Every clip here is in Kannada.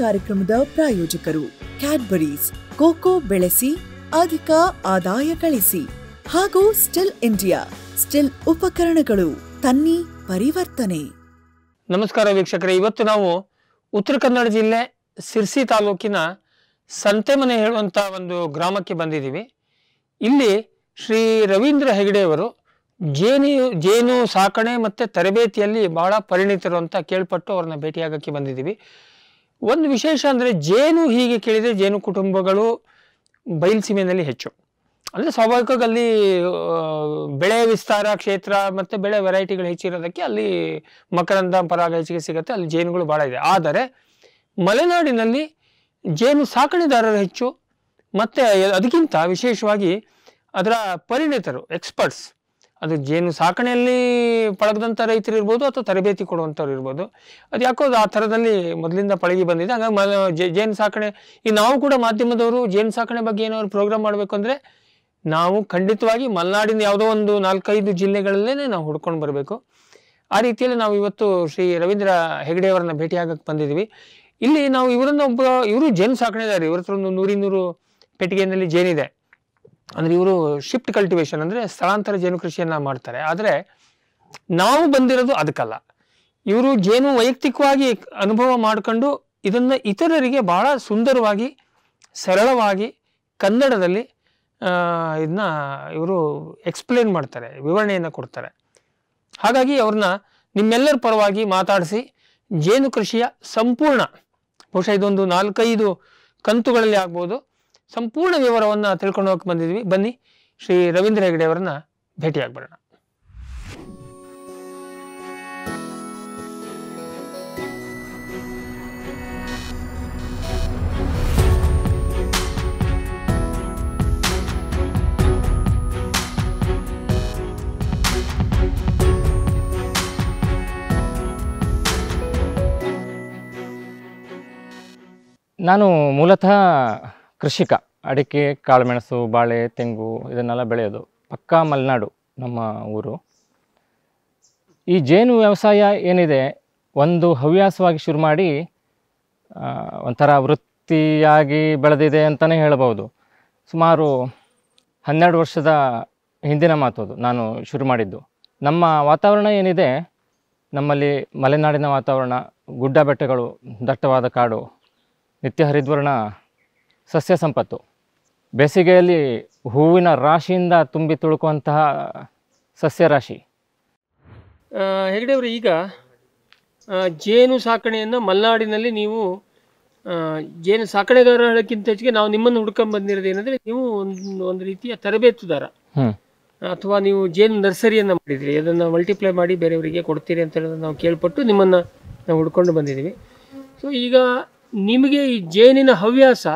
ಕಾರ್ಯಕ್ರಮದ ಪ್ರಾಯೋಜಕರು ಕ್ಯಾಡ್ಬರೀಸ್ ಕೋಕೋ ಬೆಳೆಸಿ ಅಧಿಕ ಆದಾಯ ಗಳಿಸಿ ಹಾಗೂ ಸ್ಟಿಲ್ ಇಂಡಿಯಾ ಸ್ಟಿಲ್ ಉಪಕರಣಗಳು ತನ್ನಿ ಪರಿವರ್ತನೆ ನಮಸ್ಕಾರ ವೀಕ್ಷಕರೇ ಇವತ್ತು ನಾವು ಉತ್ತರ ಕನ್ನಡ ಜಿಲ್ಲೆ ಸಿರ್ಸಿ ತಾಲೂಕಿನ ಸಂತೆಮನೆ ಹೇಳುವಂತ ಒಂದು ಗ್ರಾಮಕ್ಕೆ ಬಂದಿದ್ದೀವಿ ಇಲ್ಲಿ ಶ್ರೀ ರವೀಂದ್ರ ಹೆಗಡೆಯವರು ಜೇನು ಜೇನು ಸಾಕಣೆ ಮತ್ತೆ ತರಬೇತಿಯಲ್ಲಿ ಬಹಳ ಪರಿಣಿತರು ಅಂತ ಕೇಳ್ಪಟ್ಟು ಅವ್ರನ್ನ ಭೇಟಿಯಾಗಕ್ಕೆ ಬಂದಿದ್ದೀವಿ ಒಂದು ವಿಶೇಷ ಅಂದರೆ ಜೇನು ಹೀಗೆ ಕೇಳಿದರೆ ಜೇನು ಕುಟುಂಬಗಳು ಬಯಲುಸೀಮೆಯಲ್ಲಿ ಹೆಚ್ಚು ಅಂದರೆ ಸ್ವಾಭಾವಿಕವಾಗಿ ಅಲ್ಲಿ ಬೆಳೆ ವಿಸ್ತಾರ ಕ್ಷೇತ್ರ ಮತ್ತು ಬೆಳೆ ವೆರೈಟಿಗಳು ಹೆಚ್ಚಿರೋದಕ್ಕೆ ಅಲ್ಲಿ ಮಕರಂದ ಪರಾಗ ಹೆಚ್ಚಿಗೆ ಸಿಗುತ್ತೆ ಅಲ್ಲಿ ಜೇನುಗಳು ಭಾಳ ಇದೆ ಆದರೆ ಮಲೆನಾಡಿನಲ್ಲಿ ಜೇನು ಸಾಕಣೆದಾರರು ಹೆಚ್ಚು ಮತ್ತು ಅದಕ್ಕಿಂತ ವಿಶೇಷವಾಗಿ ಅದರ ಪರಿಣಿತರು ಎಕ್ಸ್ಪರ್ಟ್ಸ್ ಅದು ಜೇನು ಸಾಕಣೆಯಲ್ಲಿ ಪಳಗದಂತ ರೈತರು ಇರ್ಬೋದು ಅಥವಾ ತರಬೇತಿ ಕೊಡುವಂಥವ್ರು ಇರ್ಬೋದು ಅದು ಯಾಕೋ ಆ ಥರದಲ್ಲಿ ಮೊದಲಿಂದ ಪಳಗಿ ಬಂದಿದೆ ಹಾಗಾಗಿ ಜೇನು ಸಾಕಣೆ ಈ ನಾವು ಕೂಡ ಮಾಧ್ಯಮದವರು ಜೇನು ಸಾಕಣೆ ಬಗ್ಗೆ ಏನಾದ್ರು ಪ್ರೋಗ್ರಾಮ್ ಮಾಡಬೇಕು ಅಂದರೆ ನಾವು ಖಂಡಿತವಾಗಿ ಮಲೆನಾಡಿನ ಯಾವುದೋ ಒಂದು ನಾಲ್ಕೈದು ಜಿಲ್ಲೆಗಳಲ್ಲೇ ನಾವು ಹುಡ್ಕೊಂಡು ಬರಬೇಕು ಆ ರೀತಿಯಲ್ಲಿ ನಾವು ಇವತ್ತು ಶ್ರೀ ರವೀಂದ್ರ ಹೆಗಡೆಯವರನ್ನ ಆಗಕ್ಕೆ ಬಂದಿದ್ವಿ ಇಲ್ಲಿ ನಾವು ಇವರನ್ನ ಒಬ್ಬ ಇವರು ಜೇನು ಸಾಕಣೆದಾರಿ ಇವ್ರ ಹತ್ರ ಒಂದು ನೂರಿನೂರು ಪೆಟ್ಟಿಗೆಯಲ್ಲಿ ಜೇನಿದೆ ಅಂದರೆ ಇವರು ಶಿಫ್ಟ್ ಕಲ್ಟಿವೇಶನ್ ಅಂದರೆ ಸ್ಥಳಾಂತರ ಜೇನು ಕೃಷಿಯನ್ನು ಮಾಡ್ತಾರೆ ಆದರೆ ನಾವು ಬಂದಿರೋದು ಅದಕ್ಕಲ್ಲ ಇವರು ಜೇನು ವೈಯಕ್ತಿಕವಾಗಿ ಅನುಭವ ಮಾಡಿಕೊಂಡು ಇದನ್ನು ಇತರರಿಗೆ ಬಹಳ ಸುಂದರವಾಗಿ ಸರಳವಾಗಿ ಕನ್ನಡದಲ್ಲಿ ಇದನ್ನ ಇವರು ಎಕ್ಸ್ಪ್ಲೇನ್ ಮಾಡ್ತಾರೆ ವಿವರಣೆಯನ್ನು ಕೊಡ್ತಾರೆ ಹಾಗಾಗಿ ಅವ್ರನ್ನ ನಿಮ್ಮೆಲ್ಲರ ಪರವಾಗಿ ಮಾತಾಡಿಸಿ ಜೇನು ಕೃಷಿಯ ಸಂಪೂರ್ಣ ಬಹುಶಃ ಇದೊಂದು ನಾಲ್ಕೈದು ಕಂತುಗಳಲ್ಲಿ ಆಗ್ಬೋದು ಸಂಪೂರ್ಣ ವಿವರವನ್ನು ತಿಳ್ಕೊಂಡು ಹೋಗಕ್ಕೆ ಬಂದಿದ್ವಿ ಬನ್ನಿ ಶ್ರೀ ರವೀಂದ್ರ ಹೆಗಡೆ ಅವರನ್ನ ಭೇಟಿಯಾಗಿ ನಾನು ಮೂಲತಃ ಕೃಷಿಕ ಅಡಿಕೆ ಕಾಳುಮೆಣಸು ಬಾಳೆ ತೆಂಗು ಇದನ್ನೆಲ್ಲ ಬೆಳೆಯೋದು ಪಕ್ಕಾ ಮಲೆನಾಡು ನಮ್ಮ ಊರು ಈ ಜೇನು ವ್ಯವಸಾಯ ಏನಿದೆ ಒಂದು ಹವ್ಯಾಸವಾಗಿ ಶುರು ಮಾಡಿ ಒಂಥರ ವೃತ್ತಿಯಾಗಿ ಬೆಳೆದಿದೆ ಅಂತಲೇ ಹೇಳಬಹುದು ಸುಮಾರು ಹನ್ನೆರಡು ವರ್ಷದ ಹಿಂದಿನ ಮಾತು ಅದು ನಾನು ಶುರು ಮಾಡಿದ್ದು ನಮ್ಮ ವಾತಾವರಣ ಏನಿದೆ ನಮ್ಮಲ್ಲಿ ಮಲೆನಾಡಿನ ವಾತಾವರಣ ಗುಡ್ಡ ಬೆಟ್ಟಗಳು ದಟ್ಟವಾದ ಕಾಡು ನಿತ್ಯ ಹರಿದ್ವರ್ಣ ಸಸ್ಯ ಸಂಪತ್ತು ಬೇಸಿಗೆಯಲ್ಲಿ ಹೂವಿನ ರಾಶಿಯಿಂದ ತುಂಬಿ ತುಳುಕುವಂತಹ ಸಸ್ಯ ರಾಶಿ ಹೆಗಡೆಯವರು ಈಗ ಜೇನು ಸಾಕಣೆಯನ್ನು ಮಲೆನಾಡಿನಲ್ಲಿ ನೀವು ಜೇನು ಸಾಕಣೆಗಾರಕ್ಕಿಂತ ಹೆಚ್ಚಿಗೆ ನಾವು ನಿಮ್ಮನ್ನು ಹುಡ್ಕೊಂಡು ಬಂದಿರೋದು ಏನಂದರೆ ನೀವು ಒಂದು ಒಂದು ರೀತಿಯ ತರಬೇತುದಾರ ಅಥವಾ ನೀವು ಜೇನು ನರ್ಸರಿಯನ್ನು ಮಾಡಿದಿರಿ ಅದನ್ನು ಮಲ್ಟಿಪ್ಲೈ ಮಾಡಿ ಬೇರೆಯವರಿಗೆ ಕೊಡ್ತೀರಿ ಅಂತ ಹೇಳಿದ್ರೆ ನಾವು ಕೇಳ್ಪಟ್ಟು ನಿಮ್ಮನ್ನು ನಾವು ಹುಡ್ಕೊಂಡು ಬಂದಿದ್ದೀವಿ ಸೊ ಈಗ ನಿಮಗೆ ಈ ಜೇನಿನ ಹವ್ಯಾಸ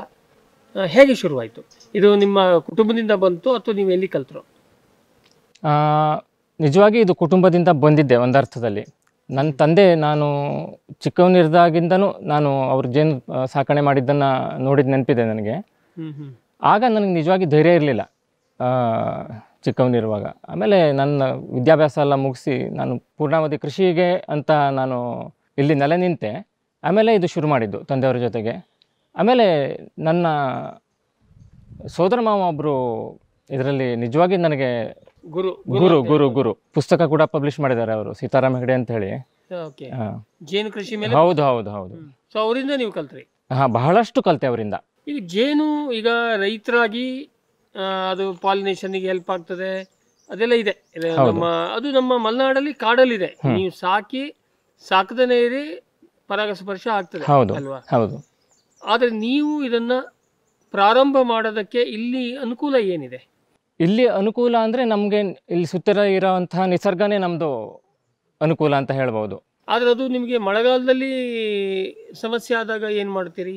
ಹೇಗೆ ಶುರುವಾಯಿತು ಇದು ನಿಮ್ಮ ಕುಟುಂಬದಿಂದ ಬಂತು ಅಥವಾ ನೀವು ಎಲ್ಲಿ ಕಲ್ತರು ನಿಜವಾಗಿ ಇದು ಕುಟುಂಬದಿಂದ ಬಂದಿದ್ದೆ ಒಂದು ಅರ್ಥದಲ್ಲಿ ನನ್ನ ತಂದೆ ನಾನು ಚಿಕ್ಕವನಿರಿದಾಗಿಂದನೂ ನಾನು ಅವ್ರ ಜೇನು ಸಾಕಣೆ ಮಾಡಿದ್ದನ್ನು ನೋಡಿದ ನೆನಪಿದೆ ನನಗೆ ಆಗ ನನಗೆ ನಿಜವಾಗಿ ಧೈರ್ಯ ಇರಲಿಲ್ಲ ಚಿಕ್ಕವನಿರುವಾಗ ಆಮೇಲೆ ನನ್ನ ವಿದ್ಯಾಭ್ಯಾಸ ಎಲ್ಲ ಮುಗಿಸಿ ನಾನು ಪೂರ್ಣಾವಧಿ ಕೃಷಿಗೆ ಅಂತ ನಾನು ಇಲ್ಲಿ ನೆಲೆ ನಿಂತೆ ಆಮೇಲೆ ಇದು ಶುರು ಮಾಡಿದ್ದು ತಂದೆಯವ್ರ ಜೊತೆಗೆ ಆಮೇಲೆ ನನ್ನ ಸೋದರ ಮಾವ ಒಬ್ಬರು ಇದರಲ್ಲಿ ನಿಜವಾಗಿ ನನಗೆ ಗುರು ಗುರು ಗುರು ಗುರು ಪುಸ್ತಕ ಕೂಡ ಪಬ್ಲಿಷ್ ಮಾಡಿದ್ದಾರೆ ಅವರು ಸೀತಾರಾಮ್ ಹೆಗಡೆ ಅಂತ ಹೇಳಿ ಜೇನು ಕೃಷಿ ಮೇಲೆ ಹೌದು ಹೌದು ಹೌದು ಅವರಿಂದ ನೀವು ಕಲ್ತ್ರಿ ಹಾ ಬಹಳಷ್ಟು ಕಲ್ತೆ ಅವರಿಂದ ಇದು ಜೇನು ಈಗ ರೈತರಾಗಿ ಅದು ಪಾಲಿನೇಷನ್ಗೆ ಹೆಲ್ಪ್ ಆಗ್ತದೆ ಅದೆಲ್ಲ ಇದೆ ಅದು ನಮ್ಮ ಮಲೆನಾಡಲ್ಲಿ ಕಾಡಲ್ಲಿದೆ ನೀವು ಸಾಕಿ ಸಾಕದನೇ ಇರಿ ಪರಾಗಸ್ಪರ್ಶ ಆಗ್ತದೆ ಹೌದು ಅಲ್ವಾ ಹೌದು ಆದರೆ ನೀವು ಇದನ್ನು ಪ್ರಾರಂಭ ಮಾಡೋದಕ್ಕೆ ಇಲ್ಲಿ ಅನುಕೂಲ ಏನಿದೆ ಇಲ್ಲಿ ಅನುಕೂಲ ಅಂದರೆ ನಮಗೆ ಇಲ್ಲಿ ಸುತ್ತಿರ ಇರೋವಂಥ ನಿಸರ್ಗನೇ ನಮ್ಮದು ಅನುಕೂಲ ಅಂತ ಹೇಳ್ಬೋದು ಆದರೆ ಅದು ನಿಮಗೆ ಮಳೆಗಾಲದಲ್ಲಿ ಸಮಸ್ಯೆ ಆದಾಗ ಏನು ಮಾಡ್ತೀರಿ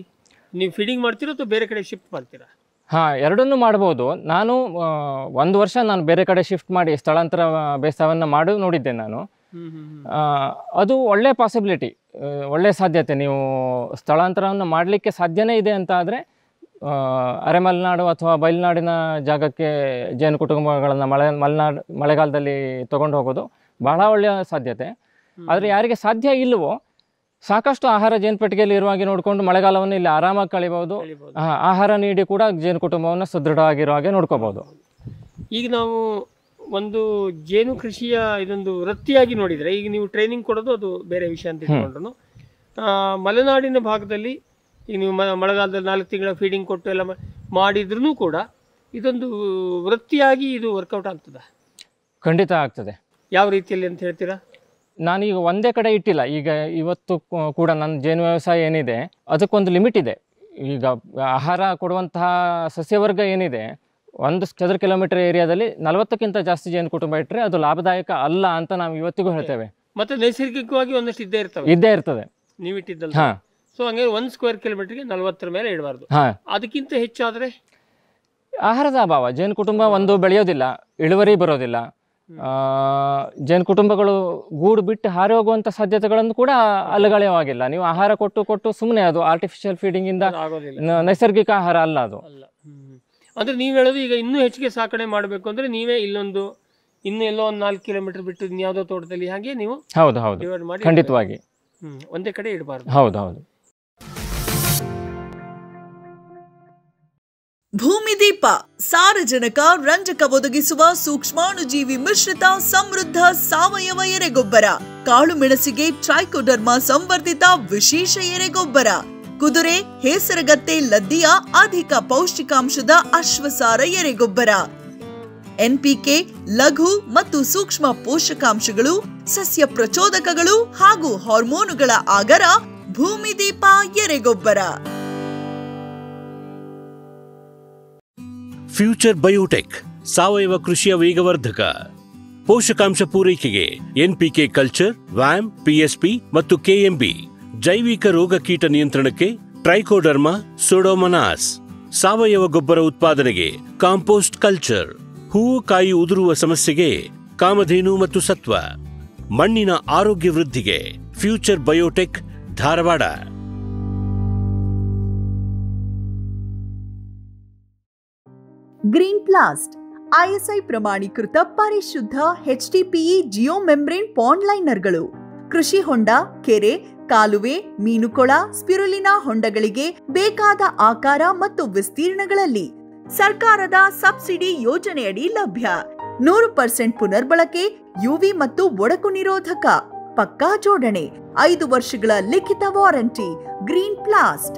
ನೀವು ಫೀಡಿಂಗ್ ಮಾಡ್ತೀರಾ ಅಥವಾ ಬೇರೆ ಕಡೆ ಶಿಫ್ಟ್ ಮಾಡ್ತೀರಾ ಹಾಂ ಎರಡನ್ನೂ ಮಾಡ್ಬೋದು ನಾನು ಒಂದು ವರ್ಷ ನಾನು ಬೇರೆ ಕಡೆ ಶಿಫ್ಟ್ ಮಾಡಿ ಸ್ಥಳಾಂತರ ಬೇಸಾಯವನ್ನು ಮಾಡಿ ನೋಡಿದ್ದೆ ನಾನು ಅದು ಒಳ್ಳೆ ಪಾಸಿಬಿಲಿಟಿ ಒಳ್ಳೆ ಸಾಧ್ಯತೆ ನೀವು ಸ್ಥಳಾಂತರವನ್ನು ಮಾಡಲಿಕ್ಕೆ ಸಾಧ್ಯನೇ ಇದೆ ಅಂತ ಆದರೆ ಅರೆಮಲೆನಾಡು ಅಥವಾ ಬಯಲ್ನಾಡಿನ ಜಾಗಕ್ಕೆ ಜೇನು ಕುಟುಂಬಗಳನ್ನು ಮಳೆ ಮಲೆನಾಡು ಮಳೆಗಾಲದಲ್ಲಿ ತೊಗೊಂಡು ಹೋಗೋದು ಬಹಳ ಒಳ್ಳೆಯ ಸಾಧ್ಯತೆ ಆದರೆ ಯಾರಿಗೆ ಸಾಧ್ಯ ಇಲ್ಲವೋ ಸಾಕಷ್ಟು ಆಹಾರ ಪೆಟ್ಟಿಗೆಯಲ್ಲಿ ಇರುವಾಗೆ ನೋಡಿಕೊಂಡು ಮಳೆಗಾಲವನ್ನು ಇಲ್ಲಿ ಆರಾಮಾಗಿ ಕಳಿಬಹುದು ಆಹಾರ ನೀಡಿ ಕೂಡ ಜೇನು ಕುಟುಂಬವನ್ನು ಸದೃಢವಾಗಿರುವ ಹಾಗೆ ನೋಡ್ಕೋಬಹುದು ಈಗ ನಾವು ಒಂದು ಜೇನು ಕೃಷಿಯ ಇದೊಂದು ವೃತ್ತಿಯಾಗಿ ನೋಡಿದರೆ ಈಗ ನೀವು ಟ್ರೈನಿಂಗ್ ಕೊಡೋದು ಅದು ಬೇರೆ ವಿಷಯ ಅಂತ ಇಟ್ಕೊಂಡ್ರು ಮಲೆನಾಡಿನ ಭಾಗದಲ್ಲಿ ಈಗ ನೀವು ಮಳೆಗಾಲದಲ್ಲಿ ನಾಲ್ಕು ತಿಂಗಳ ಫೀಡಿಂಗ್ ಕೊಟ್ಟು ಎಲ್ಲ ಮಾಡಿದ್ರೂ ಕೂಡ ಇದೊಂದು ವೃತ್ತಿಯಾಗಿ ಇದು ವರ್ಕೌಟ್ ಆಗ್ತದೆ ಖಂಡಿತ ಆಗ್ತದೆ ಯಾವ ರೀತಿಯಲ್ಲಿ ಅಂತ ಹೇಳ್ತೀರಾ ನಾನೀಗ ಒಂದೇ ಕಡೆ ಇಟ್ಟಿಲ್ಲ ಈಗ ಇವತ್ತು ಕೂಡ ನನ್ನ ಜೇನು ವ್ಯವಸಾಯ ಏನಿದೆ ಅದಕ್ಕೊಂದು ಲಿಮಿಟ್ ಇದೆ ಈಗ ಆಹಾರ ಕೊಡುವಂತಹ ಸಸ್ಯವರ್ಗ ಏನಿದೆ ಒಂದು ಚದರ ಕಿಲೋಮೀಟರ್ ಏರಿಯಾದಲ್ಲಿ ನಲವತ್ತಕ್ಕಿಂತ ಜಾಸ್ತಿ ಜೇನು ಕುಟುಂಬ ಇಟ್ಟರೆ ಅದು ಲಾಭದಾಯಕ ಅಲ್ಲ ಅಂತ ನಾವು ಇವತ್ತಿಗೂ ಹೇಳ್ತೇವೆ ಮತ್ತೆ ನೈಸರ್ಗಿಕವಾಗಿ ಒಂದಷ್ಟು ಇದ್ದೇ ಇರ್ತವೆ ಇದ್ದೇ ಇರ್ತದೆ ನೀವು ಇಟ್ಟಿದ್ದಲ್ಲ ಸೊ ಹಂಗೆ ಒಂದು ಸ್ಕ್ವೇರ್ ಕಿಲೋಮೀಟರ್ಗೆ ನಲವತ್ತರ ಮೇಲೆ ಇಡಬಾರ್ದು ಹಾಂ ಅದಕ್ಕಿಂತ ಹೆಚ್ಚಾದರೆ ಆಹಾರದ ಅಭಾವ ಜೇನು ಕುಟುಂಬ ಒಂದು ಬೆಳೆಯೋದಿಲ್ಲ ಇಳುವರಿ ಬರೋದಿಲ್ಲ ಜೇನು ಕುಟುಂಬಗಳು ಗೂಡು ಬಿಟ್ಟು ಹಾರಿ ಹೋಗುವಂಥ ಸಾಧ್ಯತೆಗಳನ್ನು ಕೂಡ ಅಲಗಳೆಯವಾಗಿಲ್ಲ ನೀವು ಆಹಾರ ಕೊಟ್ಟು ಕೊಟ್ಟು ಸುಮ್ಮನೆ ಅದು ಆರ್ಟಿಫಿಷಿಯಲ್ ಫೀಡಿಂಗಿಂದ ನೈಸರ್ಗಿಕ ಆಹಾರ ಅಲ್ಲ ಅದು ಅಂದರೆ ನೀವು ಹೇಳೋದು ಈಗ ಇನ್ನೂ ಹೆಚ್ಚಿಗೆ ಸಾಕಣೆ ಮಾಡಬೇಕು ಅಂದರೆ ನೀವೇ ಇಲ್ಲೊಂದು ಇನ್ನೂ ಎಲ್ಲೋ ಒಂದು ನಾಲ್ಕು ಕಿಲೋಮೀಟರ್ ಬಿಟ್ಟು ಯಾವುದೋ ತೋಟದಲ್ಲಿ ಹಾಗೆ ನೀವು ಹೌದು ಹೌದು ಮಾಡಿ ಖಂಡಿತವಾಗಿ ಒಂದೇ ಕಡೆ ಇಡಬಾರ್ದು ಹೌದು ಹೌದು ಭೂಮಿ ದೀಪ ಸಾರಜನಕ ರಂಜಕ ಒದಗಿಸುವ ಸೂಕ್ಷ್ಮಾಣುಜೀವಿ ಮಿಶ್ರಿತ ಸಮೃದ್ಧ ಸಾವಯವ ಎರೆಗೊಬ್ಬರ ಕಾಳು ಮೆಣಸಿಗೆ ಟ್ರೈಕೋಡರ್ಮಾ ಸಂವರ್ಧಿತ ವಿಶೇಷ ಎರೆಗೊಬ್ಬರ ಕುದುರೆ ಹೇಸರಗತ್ತೆ ಲದ್ದಿಯ ಅಧಿಕ ಪೌಷ್ಟಿಕಾಂಶದ ಅಶ್ವಸಾರ ಎರೆಗೊಬ್ಬರ ಎನ್ಪಿಕೆ ಲಘು ಮತ್ತು ಸೂಕ್ಷ್ಮ ಪೋಷಕಾಂಶಗಳು ಸಸ್ಯ ಪ್ರಚೋದಕಗಳು ಹಾಗೂ ಹಾರ್ಮೋನುಗಳ ಆಗರ ಭೂಮಿ ದೀಪ ಎರೆಗೊಬ್ಬರ ಫ್ಯೂಚರ್ ಬಯೋಟೆಕ್ ಸಾವಯವ ಕೃಷಿಯ ವೇಗವರ್ಧಕ ಪೋಷಕಾಂಶ ಪೂರೈಕೆಗೆ ಎನ್ಪಿಕೆ ಕಲ್ಚರ್ ವ್ಯಾಮ್ ಪಿಎಸ್ಪಿ ಮತ್ತು ಕೆಎಂಬಿ ಜೈವಿಕ ರೋಗ ಕೀಟ ನಿಯಂತ್ರಣಕ್ಕೆ ಟ್ರೈಕೋಡರ್ಮಾ ಸೋಡೋಮನಾಸ್ ಸಾವಯವ ಗೊಬ್ಬರ ಉತ್ಪಾದನೆಗೆ ಕಾಂಪೋಸ್ಟ್ ಕಲ್ಚರ್ ಹೂವು ಕಾಯಿ ಉದುರುವ ಸಮಸ್ಯೆಗೆ ಕಾಮಧೇನು ಮತ್ತು ಸತ್ವ ಮಣ್ಣಿನ ಆರೋಗ್ಯ ವೃದ್ಧಿಗೆ Future Biotech Dharwad Green Plast ISI ಪ್ರಮಾಣೀಕೃತ ಪರಿಶುದ್ಧ HDPE e geo membrane pond ಲೈನರ್ಗಳು ಕೃಷಿ ಹೊಂಡ ಕೆರೆ ಕಾಲುವೆ ಮೀನುಕೊಳ ಸ್ಪಿರುಲಿನಾ ಹೊಂಡಗಳಿಗೆ ಬೇಕಾದ ಆಕಾರ ಮತ್ತು ವಿಸ್ತೀರ್ಣಗಳಲ್ಲಿ ಸರ್ಕಾರದ ಸಬ್ಸಿಡಿ ಯೋಜನೆಯಡಿ ಲಭ್ಯ ನೂರು ಪರ್ಸೆಂಟ್ ಪುನರ್ಬಳಕೆ ಯುವಿ ಮತ್ತು ಒಡಕು ನಿರೋಧಕ ಪಕ್ಕಾ ಜೋಡಣೆ ಐದು ವರ್ಷಗಳ ಲಿಖಿತ ವಾರಂಟಿ ಗ್ರೀನ್ ಪ್ಲಾಸ್ಟ್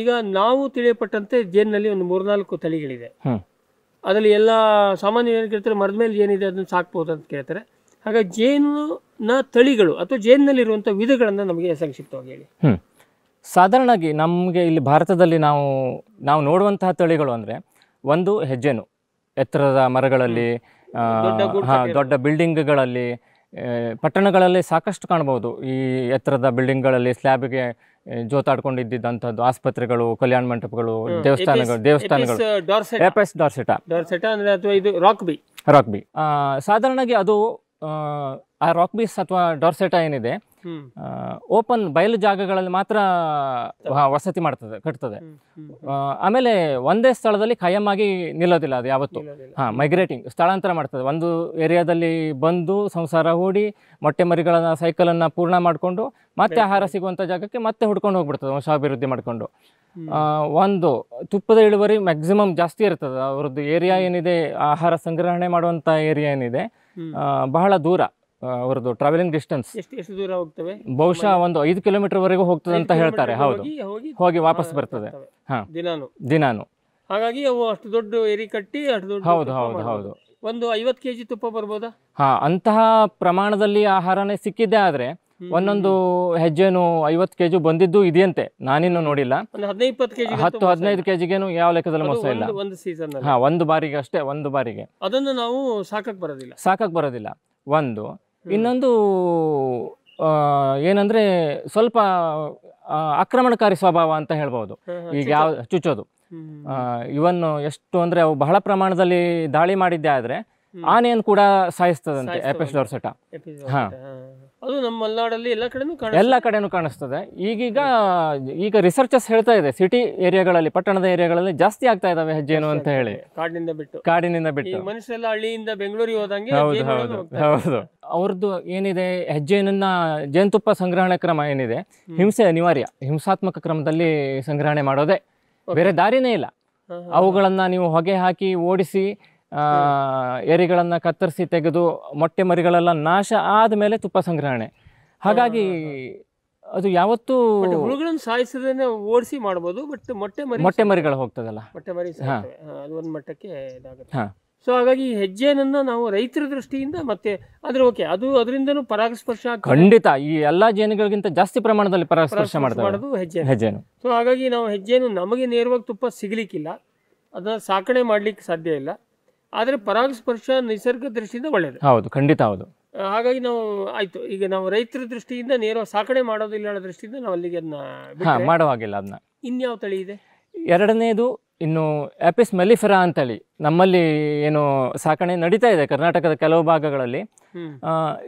ಈಗ ನಾವು ತಿಳಿಯಪಟ್ಟಂತೆ ಜೇನಿನಲ್ಲಿ ಒಂದು ಮೂರ್ನಾಲ್ಕು ತಳಿಗಳಿದೆ ಅದರಲ್ಲಿ ಎಲ್ಲ ಸಾಮಾನ್ಯ ಏನು ಕೇಳ್ತಾರೆ ಮರದ ಮೇಲೆ ಏನಿದೆ ಅದನ್ನು ಸಾಕ್ಬೋದು ಅಂತ ಕೇಳ್ತಾರೆ ಹಾಗಾಗಿ ಜೇನಿನ ತಳಿಗಳು ಅಥವಾ ಜೇನಿನಲ್ಲಿರುವಂಥ ವಿಧಗಳನ್ನು ನಮಗೆ ಸಂಕ್ಷಿಪ್ತವಾಗಿ ಹೇಳಿ ಸಾಧಾರಣವಾಗಿ ನಮಗೆ ಇಲ್ಲಿ ಭಾರತದಲ್ಲಿ ನಾವು ನಾವು ನೋಡುವಂತಹ ತಳಿಗಳು ಅಂದರೆ ಒಂದು ಹೆಜ್ಜೆನು ಎತ್ತರದ ಮರಗಳಲ್ಲಿ ದೊಡ್ಡ ಬಿಲ್ಡಿಂಗ್ಗಳಲ್ಲಿ ಪಟ್ಟಣಗಳಲ್ಲಿ ಸಾಕಷ್ಟು ಕಾಣ್ಬೋದು ಈ ಎತ್ತರದ ಬಿಲ್ಡಿಂಗ್ಗಳಲ್ಲಿ ಸ್ಲ್ಯಾಬ್ಗೆ ಜೋತಾಡ್ಕೊಂಡಿದ್ದಂಥದ್ದು ಆಸ್ಪತ್ರೆಗಳು ಕಲ್ಯಾಣ ಮಂಟಪಗಳು ದೇವಸ್ಥಾನಗಳು ದೇವಸ್ಥಾನಗಳು ಡಾರ್ಸೆಟಾ ಡಾರ್ಸೆಟಾ ಅಥವಾ ಇದು ರಾಕ್ ಬಿ ರಾಕ್ ಬಿ ಸಾಧಾರಣವಾಗಿ ಅದು ಆ ರಾಕ್ ಬೀಸ್ ಅಥವಾ ಡಾರ್ಸೆಟ ಏನಿದೆ ಓಪನ್ ಬಯಲು ಜಾಗಗಳಲ್ಲಿ ಮಾತ್ರ ವಸತಿ ಮಾಡ್ತದೆ ಕಟ್ತದೆ ಆಮೇಲೆ ಒಂದೇ ಸ್ಥಳದಲ್ಲಿ ಖಾಯಂ ಆಗಿ ನಿಲ್ಲೋದಿಲ್ಲ ಅದು ಯಾವತ್ತು ಹಾ ಮೈಗ್ರೇಟಿಂಗ್ ಸ್ಥಳಾಂತರ ಮಾಡ್ತದೆ ಒಂದು ಏರಿಯಾದಲ್ಲಿ ಬಂದು ಸಂಸಾರ ಹೂಡಿ ಮೊಟ್ಟೆ ಮರಿಗಳನ್ನು ಸೈಕಲನ್ನು ಪೂರ್ಣ ಮಾಡಿಕೊಂಡು ಮತ್ತೆ ಆಹಾರ ಸಿಗುವಂಥ ಜಾಗಕ್ಕೆ ಮತ್ತೆ ಹುಡ್ಕೊಂಡು ಹೋಗ್ಬಿಡ್ತದೆ ಅಭಿವೃದ್ಧಿ ಮಾಡಿಕೊಂಡು ಒಂದು ತುಪ್ಪದ ಇಳುವರಿ ಮ್ಯಾಕ್ಸಿಮಮ್ ಜಾಸ್ತಿ ಇರ್ತದೆ ಅವ್ರದ್ದು ಏರಿಯಾ ಏನಿದೆ ಆಹಾರ ಸಂಗ್ರಹಣೆ ಮಾಡುವಂಥ ಏರಿಯಾ ಏನಿದೆ ಬಹಳ ದೂರ ಅವರದು ಟ್ರಾವೆಲಿಂಗ್ ಡಿಸ್ಟೆನ್ಸ್ ಎಷ್ಟು ದೂರ ಬಹುಶಃ ಒಂದು ಐದು ಕಿಲೋಮೀಟರ್ ವರೆಗೂ ಹೋಗ್ತದೆ ಅಂತ ಹೇಳ್ತಾರೆ ಹೌದು ಹೋಗಿ ವಾಪಸ್ ಬರ್ತದೆ ದಿನಾನು ಹಾಗಾಗಿ ಅವು ಅಷ್ಟು ದೊಡ್ಡ ಕಟ್ಟಿ ಅಷ್ಟು ದೊಡ್ಡ ಹೌದು ಹೌದು ಹೌದು ಒಂದು ಐವತ್ತು ಕೆಜಿ ತುಪ್ಪ ಬರ್ಬೋದಾ ಹಾ ಅಂತಹ ಪ್ರಮಾಣದಲ್ಲಿ ಆಹಾರನೇ ಸಿಕ್ಕಿದ್ದೇ ಆದರೆ ಒಂದೊಂದು ಹೆಜ್ಜೆನು ಐವತ್ತು ಕೆ ಜಿ ಬಂದಿದ್ದು ಇದೆಯಂತೆ ನಾನಿನ್ನು ನೋಡಿಲ್ಲ ಹತ್ತು ಹದಿನೈದು ಕೆ ಜಿಗೆ ಯಾವ ಲೆಕ್ಕದಲ್ಲಿ ಮೋಸ ಇಲ್ಲ ಒಂದು ಒಂದು ಬಾರಿಗೆ ಅಷ್ಟೇ ಒಂದು ಬಾರಿಗೆ ಅದನ್ನು ನಾವು ಬರೋದಿಲ್ಲ ಬರೋದಿಲ್ಲ ಒಂದು ಇನ್ನೊಂದು ಏನಂದ್ರೆ ಸ್ವಲ್ಪ ಆಕ್ರಮಣಕಾರಿ ಸ್ವಭಾವ ಅಂತ ಹೇಳ್ಬೋದು ಈಗ ಯಾವ ಚುಚ್ಚೋದು ಇವನ್ ಎಷ್ಟು ಅಂದ್ರೆ ಅವು ಬಹಳ ಪ್ರಮಾಣದಲ್ಲಿ ದಾಳಿ ಮಾಡಿದ್ದೆ ಆದ್ರೆ ಆನೆಯನ್ನು ಕೂಡ ಸಾಯಿಸ್ತದಂತೆ ಎಪೆಸ್ ಡೋರ್ಸೆಟ ಹಾ ಅದು ನಮ್ಮ ಮಲೆನಾಡಲ್ಲಿ ಎಲ್ಲ ಕಡೆನೂ ಎಲ್ಲ ಕಡೆನೂ ಕಾಣಿಸ್ತದೆ ಈಗೀಗ ಈಗ ರಿಸರ್ಚಸ್ ಹೇಳ್ತಾ ಇದೆ ಸಿಟಿ ಏರಿಯಾಗಳಲ್ಲಿ ಪಟ್ಟಣದ ಏರಿಯಾಗಳಲ್ಲಿ ಜಾಸ್ತಿ ಆಗ್ತಾ ಇದಾವೆ ಹೆಜ್ಜೆನು ಅಂತ ಹೇಳಿ ಕಾಡಿನಿಂದ ಬಿಟ್ಟು ಕಾಡಿನಿಂದ ಬಿಟ್ಟು ಹಳ್ಳಿಯಿಂದ ಬೆಂಗಳೂರಿಗೆ ಹೋದಂಗೆ ಹೌದು ಹೌದು ಹೌದು ಅವ್ರದ್ದು ಏನಿದೆ ಹೆಜ್ಜೆನನ್ನ ಜೇನುತುಪ್ಪ ಸಂಗ್ರಹಣೆ ಕ್ರಮ ಏನಿದೆ ಹಿಂಸೆ ಅನಿವಾರ್ಯ ಹಿಂಸಾತ್ಮಕ ಕ್ರಮದಲ್ಲಿ ಸಂಗ್ರಹಣೆ ಮಾಡೋದೇ ಬೇರೆ ದಾರಿನೇ ಇಲ್ಲ ಅವುಗಳನ್ನ ನೀವು ಹೊಗೆ ಹಾಕಿ ಓಡಿಸಿ ಎರಿಗಳನ್ನು ಕತ್ತರಿಸಿ ತೆಗೆದು ಮೊಟ್ಟೆ ಮರಿಗಳೆಲ್ಲ ನಾಶ ಆದ ಮೇಲೆ ತುಪ್ಪ ಸಂಗ್ರಹಣೆ ಹಾಗಾಗಿ ಅದು ಯಾವತ್ತೂ ಹುಳುಗಳನ್ನು ಸಾಯಿಸದೇ ಓಡಿಸಿ ಮಾಡ್ಬೋದು ಬಟ್ ಮೊಟ್ಟೆ ಮರಿ ಮೊಟ್ಟೆ ಮರಿಗಳು ಹೋಗ್ತದಲ್ಲ ಮೊಟ್ಟೆ ಮರಿ ಅದು ಒಂದು ಮಟ್ಟಕ್ಕೆ ಇದಾಗುತ್ತೆ ಸೊ ಹಾಗಾಗಿ ಹೆಜ್ಜೆನನ್ನು ಹೆಜ್ಜೆನನ್ನ ನಾವು ರೈತರ ದೃಷ್ಟಿಯಿಂದ ಮತ್ತೆ ಆದರೆ ಓಕೆ ಅದು ಅದರಿಂದನೂ ಪರಾಗಸ್ಪರ್ಶ ಖಂಡಿತ ಈ ಎಲ್ಲಾ ಜೇನುಗಳಿಗಿಂತ ಜಾಸ್ತಿ ಪ್ರಮಾಣದಲ್ಲಿ ಪರಾಗಸ್ಪರ್ಶ ಮಾಡೋದು ಹೆಜ್ಜೆ ಹೆಜ್ಜೆನು ಸೊ ಹಾಗಾಗಿ ನಾವು ಹೆಜ್ಜೆನು ನಮಗೆ ನೇರವಾಗಿ ತುಪ್ಪ ಸಿಗಲಿಕ್ಕಿಲ್ಲ ಅದನ್ನ ಸಾಕಣೆ ಮಾಡ್ಲಿಕ್ಕೆ ಸಾಧ್ಯ ಇಲ್ಲ ಆದರೆ ಪರಾಗಸ್ಪರ್ಶ ನೈಸರ್ಗಿಕ ದೃಷ್ಟಿಯಿಂದ ಒಳ್ಳೆಯದು ಹೌದು ಖಂಡಿತ ಹೌದು ಹಾಗಾಗಿ ನಾವು ಆಯ್ತು ಈಗ ನಾವು ರೈತರ ದೃಷ್ಟಿಯಿಂದ ನೇರ ಸಾಕಣೆ ಮಾಡೋದಿಲ್ಲ ಅನ್ನೋ ದೃಷ್ಟಿಯಿಂದ ನಾವು ಅಲ್ಲಿಗೆ ಅದನ್ನ ಮಾಡೋ ಹಾಗಿಲ್ಲ ಅದನ್ನ ಇನ್ಯಾವ ತಳಿ ಇದೆ ಎರಡನೇದು ಇನ್ನು ಆಪಿಸ್ ಮೆಲಿಫೆರಾ ಅಂತೇಳಿ ನಮ್ಮಲ್ಲಿ ಏನು ಸಾಕಣೆ ನಡೀತಾ ಇದೆ ಕರ್ನಾಟಕದ ಕೆಲವು ಭಾಗಗಳಲ್ಲಿ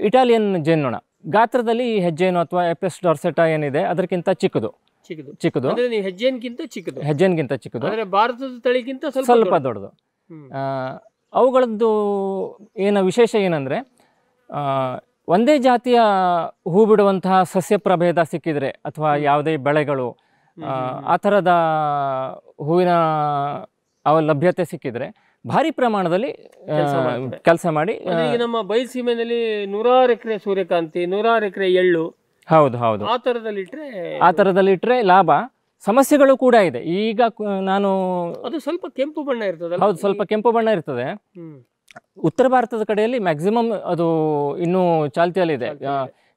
ಇಟಾಲಿಯನ್ ಜೇನುನೊಣ ಗಾತ್ರದಲ್ಲಿ ಈ ಹೆಜ್ಜೇನು ಅಥವಾ ಎಪಿಸ್ ಡಾರ್ಸೆಟಾ ಏನಿದೆ ಅದಕ್ಕಿಂತ ಚಿಕ್ಕದು ಚಿಕ್ಕದು ಚಿಕ್ಕದು ಹೆಜ್ಜೆನ್ಗಿಂತ ಚಿಕ್ಕದು ಹೆಜ್ಜೆನ್ಗಿಂತ ಚಿಕ್ಕದು ಭಾರತದ ತಳಿಗಿಂತ ಸ್ವಲ್ಪ ದೊಡ್ಡದು ಅವುಗಳದ್ದು ಏನು ವಿಶೇಷ ಏನಂದರೆ ಒಂದೇ ಜಾತಿಯ ಹೂ ಬಿಡುವಂತಹ ಸಸ್ಯ ಪ್ರಭೇದ ಸಿಕ್ಕಿದರೆ ಅಥವಾ ಯಾವುದೇ ಬೆಳೆಗಳು ಆ ಥರದ ಹೂವಿನ ಅವ ಲಭ್ಯತೆ ಸಿಕ್ಕಿದರೆ ಭಾರಿ ಪ್ರಮಾಣದಲ್ಲಿ ಕೆಲಸ ಮಾಡಿ ನಮ್ಮ ಬಯಲುಸೀಮೆಯಲ್ಲಿ ನೂರಾರು ಎಕರೆ ಸೂರ್ಯಕಾಂತಿ ನೂರಾರು ಎಕರೆ ಎಳ್ಳು ಹೌದು ಹೌದು ಆ ಥರದಲ್ಲಿಟ್ಟರೆ ಆ ಥರದಲ್ಲಿಟ್ಟರೆ ಲಾಭ ಸಮಸ್ಯೆಗಳು ಕೂಡ ಇದೆ ಈಗ ನಾನು ಅದು ಸ್ವಲ್ಪ ಕೆಂಪು ಬಣ್ಣ ಇರ್ತದೆ ಹೌದು ಸ್ವಲ್ಪ ಕೆಂಪು ಬಣ್ಣ ಇರ್ತದೆ ಉತ್ತರ ಭಾರತದ ಕಡೆಯಲ್ಲಿ ಮ್ಯಾಕ್ಸಿಮಮ್ ಅದು ಇನ್ನೂ ಚಾಲ್ತಿಯಲ್ಲಿದೆ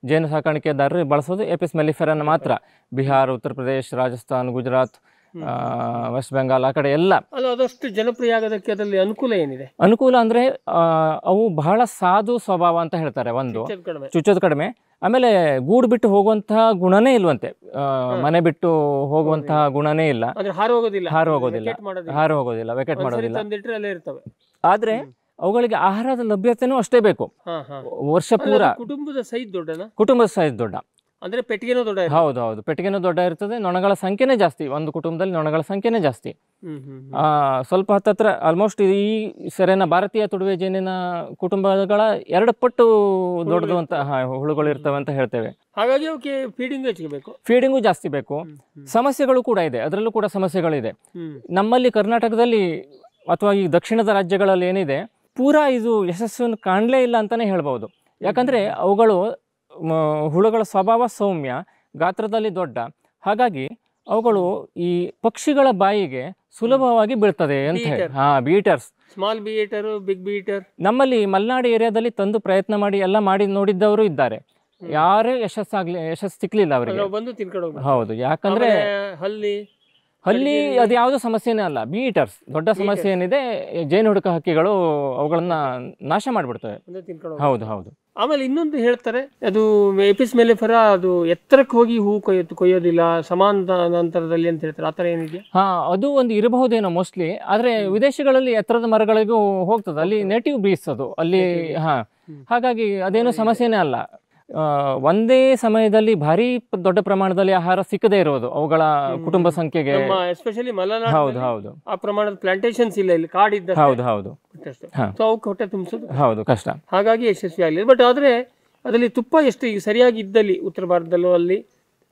ಜೇನು ಸಾಕಾಣಿಕೆದಾರರು ಬಳಸೋದು ಎಪಿಸ್ ಮೆಲಿಫೆರನ್ ಮಾತ್ರ ಬಿಹಾರ ಉತ್ತರ ಪ್ರದೇಶ ರಾಜಸ್ಥಾನ್ ಗುಜರಾತ್ ವೆಸ್ಟ್ ಬೆಂಗಾಲ್ ಆ ಕಡೆ ಎಲ್ಲ ಅದಷ್ಟು ಜನಪ್ರಿಯ ಆಗೋದಕ್ಕೆ ಅದರಲ್ಲಿ ಅನುಕೂಲ ಏನಿದೆ ಅನುಕೂಲ ಅಂದ್ರೆ ಅವು ಬಹಳ ಸಾಧು ಸ್ವಭಾವ ಅಂತ ಹೇಳ್ತಾರೆ ಒಂದು ಚುಚ್ಚೋದು ಕಡಿಮೆ ಆಮೇಲೆ ಗೂಡು ಬಿಟ್ಟು ಹೋಗುವಂತಹ ಗುಣನೇ ಇಲ್ವಂತೆ ಮನೆ ಬಿಟ್ಟು ಹೋಗುವಂತಹ ಗುಣನೇ ಇಲ್ಲ ಹಾರು ಹೋಗೋದಿಲ್ಲ ಹಾರು ಹೋಗೋದಿಲ್ಲ ಹಾರು ಹೋಗೋದಿಲ್ಲ ವೆಕೆಟ್ ಮಾಡೋದಿಲ್ಲ ಆದ್ರೆ ಅವುಗಳಿಗೆ ಆಹಾರದ ಲಭ್ಯತೆನೂ ಅಷ್ಟೇ ಬೇಕು ವರ್ಷ ಪೂರ ಕುಟುಂಬದ ಸೈಜ್ ದೊಡ್ಡ ಕುಟುಂಬದ ಸೈಜ್ ದೊಡ್ಡ ಅಂದ್ರೆ ಪೆಟ್ಟಿಗೆನೂ ದೊಡ್ಡ ಹೌದು ಹೌದು ಪೆಟ್ಟಿಗೆನೂ ದೊಡ್ಡ ಇರ್ತದೆ ನೊಣಗಳ ಸಂಖ್ಯೆನೇ ಜಾಸ್ತಿ ಒಂದು ಕುಟುಂಬದಲ್ಲಿ ನೊಣಗಳ ಸಂಖ್ಯೆನೇ ಜಾಸ್ತಿ ಸ್ವಲ್ಪ ಹತ್ತತ್ರ ಆಲ್ಮೋಸ್ಟ್ ಈ ಸೆರೆನ ಭಾರತೀಯ ತುಡುವೆ ಜೇನಿನ ಕುಟುಂಬಗಳ ಎರಡು ಪಟ್ಟು ದೊಡ್ಡದು ಅಂತ ಹುಳುಗಳು ಇರ್ತವೆ ಅಂತ ಹೇಳ್ತೇವೆ ಹಾಗಾಗಿ ಅವಕ್ಕೆ ಫೀಡಿಂಗ್ ಹೆಚ್ಚಿಗೆ ಬೇಕು ಫೀಡಿಂಗು ಜಾಸ್ತಿ ಬೇಕು ಸಮಸ್ಯೆಗಳು ಕೂಡ ಇದೆ ಅದರಲ್ಲೂ ಕೂಡ ಸಮಸ್ಯೆಗಳಿದೆ ನಮ್ಮಲ್ಲಿ ಕರ್ನಾಟಕದಲ್ಲಿ ಅಥವಾ ಈ ದಕ್ಷಿಣದ ರಾಜ್ಯಗಳಲ್ಲಿ ಏನಿದೆ ಪೂರಾ ಇದು ಯಶಸ್ಸನ್ನು ಕಾಣಲೇ ಇಲ್ಲ ಅಂತಾನೆ ಹೇಳ್ಬೋದು ಯಾಕಂದ್ರೆ ಅವುಗಳು ಹುಳುಗಳ ಸ್ವಭಾವ ಸೌಮ್ಯ ಗಾತ್ರದಲ್ಲಿ ದೊಡ್ಡ ಹಾಗಾಗಿ ಅವುಗಳು ಈ ಪಕ್ಷಿಗಳ ಬಾಯಿಗೆ ಸುಲಭವಾಗಿ ಬೀಳ್ತದೆ ಅಂತ ಹೇಳಿ ಹಾ beaters small beater big beater ನಮ್ಮಲ್ಲಿ ಮಲ್ನಾಡು ಏರಿಯಾದಲ್ಲಿ ತಂದು ಪ್ರಯತ್ನ ಮಾಡಿ ಎಲ್ಲ ಮಾಡಿ ನೋಡಿದ್ದವರು ಇದ್ದಾರೆ ಯಾರೇ ಯಶಸ್ಸಾಗ್ಲಿ ಯಶಸ್ ಸಿಕ್ಲಿಲ್ಲ ಅವರಿಗೆ ಹೌದು ಯಾಕಂದ್ರೆ ಹಲ್ಲಿ ಹಲ್ಲಿ ಅದು ಸಮಸ್ಯೆನೇ ಅಲ್ಲ ಬೀಟರ್ಸ್ ದೊಡ್ಡ ಸಮಸ್ಯೆ ಏನಿದೆ ಜೇನು ಹುಡುಕ ಹಕ್ಕಿಗಳು ಅವುಗಳನ್ನ ನಾಶ ಮಾಡಿಬಿಡ್ತವೆ ಹೌದು ಹೌದು ಆಮೇಲೆ ಇನ್ನೊಂದು ಹೇಳ್ತಾರೆ ಅದು ಎಪಿಸ್ ಫರ ಅದು ಎತ್ತರಕ್ಕೆ ಹೋಗಿ ಹೂ ಕೊಯ್ಯೋದು ಕೊಯ್ಯೋದಿಲ್ಲ ನಂತರದಲ್ಲಿ ಅಂತ ಹೇಳ್ತಾರೆ ಆ ಥರ ಏನಿದೆ ಹಾ ಅದು ಒಂದು ಇರಬಹುದೇನೋ ಮೋಸ್ಟ್ಲಿ ಆದರೆ ವಿದೇಶಗಳಲ್ಲಿ ಎತ್ತರದ ಮರಗಳಿಗೂ ಹೋಗ್ತದೆ ಅಲ್ಲಿ ನೇಟಿವ್ ಬೀಸ್ ಅದು ಅಲ್ಲಿ ಹಾ ಹಾಗಾಗಿ ಅದೇನೋ ಸಮಸ್ಯೆನೇ ಅಲ್ಲ ಒಂದೇ ಸಮಯದಲ್ಲಿ ಭಾರಿ ದೊಡ್ಡ ಪ್ರಮಾಣದಲ್ಲಿ ಆಹಾರ ಸಿಕ್ಕದೇ ಇರೋದು ಅವುಗಳ ಕುಟುಂಬ ಸಂಖ್ಯೆಗೆ ಎಸ್ಪೆಷಲಿ ಹೌದು ಹೌದು ಆ ಪ್ರಮಾಣದ ಪ್ಲಾಂಟೇಶನ್ಸ್ ಇಲ್ಲ ಇಲ್ಲಿ ಕಾಡಿದ್ದ ಹೌದು ಹೌದು ಅವಕ್ಕೆ ಹೊಟ್ಟೆ ತುಂಬಿಸೋದು ಹೌದು ಕಷ್ಟ ಹಾಗಾಗಿ ಯಶಸ್ವಿ ಆಗಲಿಲ್ಲ ಬಟ್ ಆದರೆ ಅದರಲ್ಲಿ ತುಪ್ಪ ಎಷ್ಟು ಈಗ ಸರಿಯಾಗಿ ಇದ್ದಲ್ಲಿ ಉತ್ತರ ಭಾರತದಲ್ಲೂ ಅಲ್ಲಿ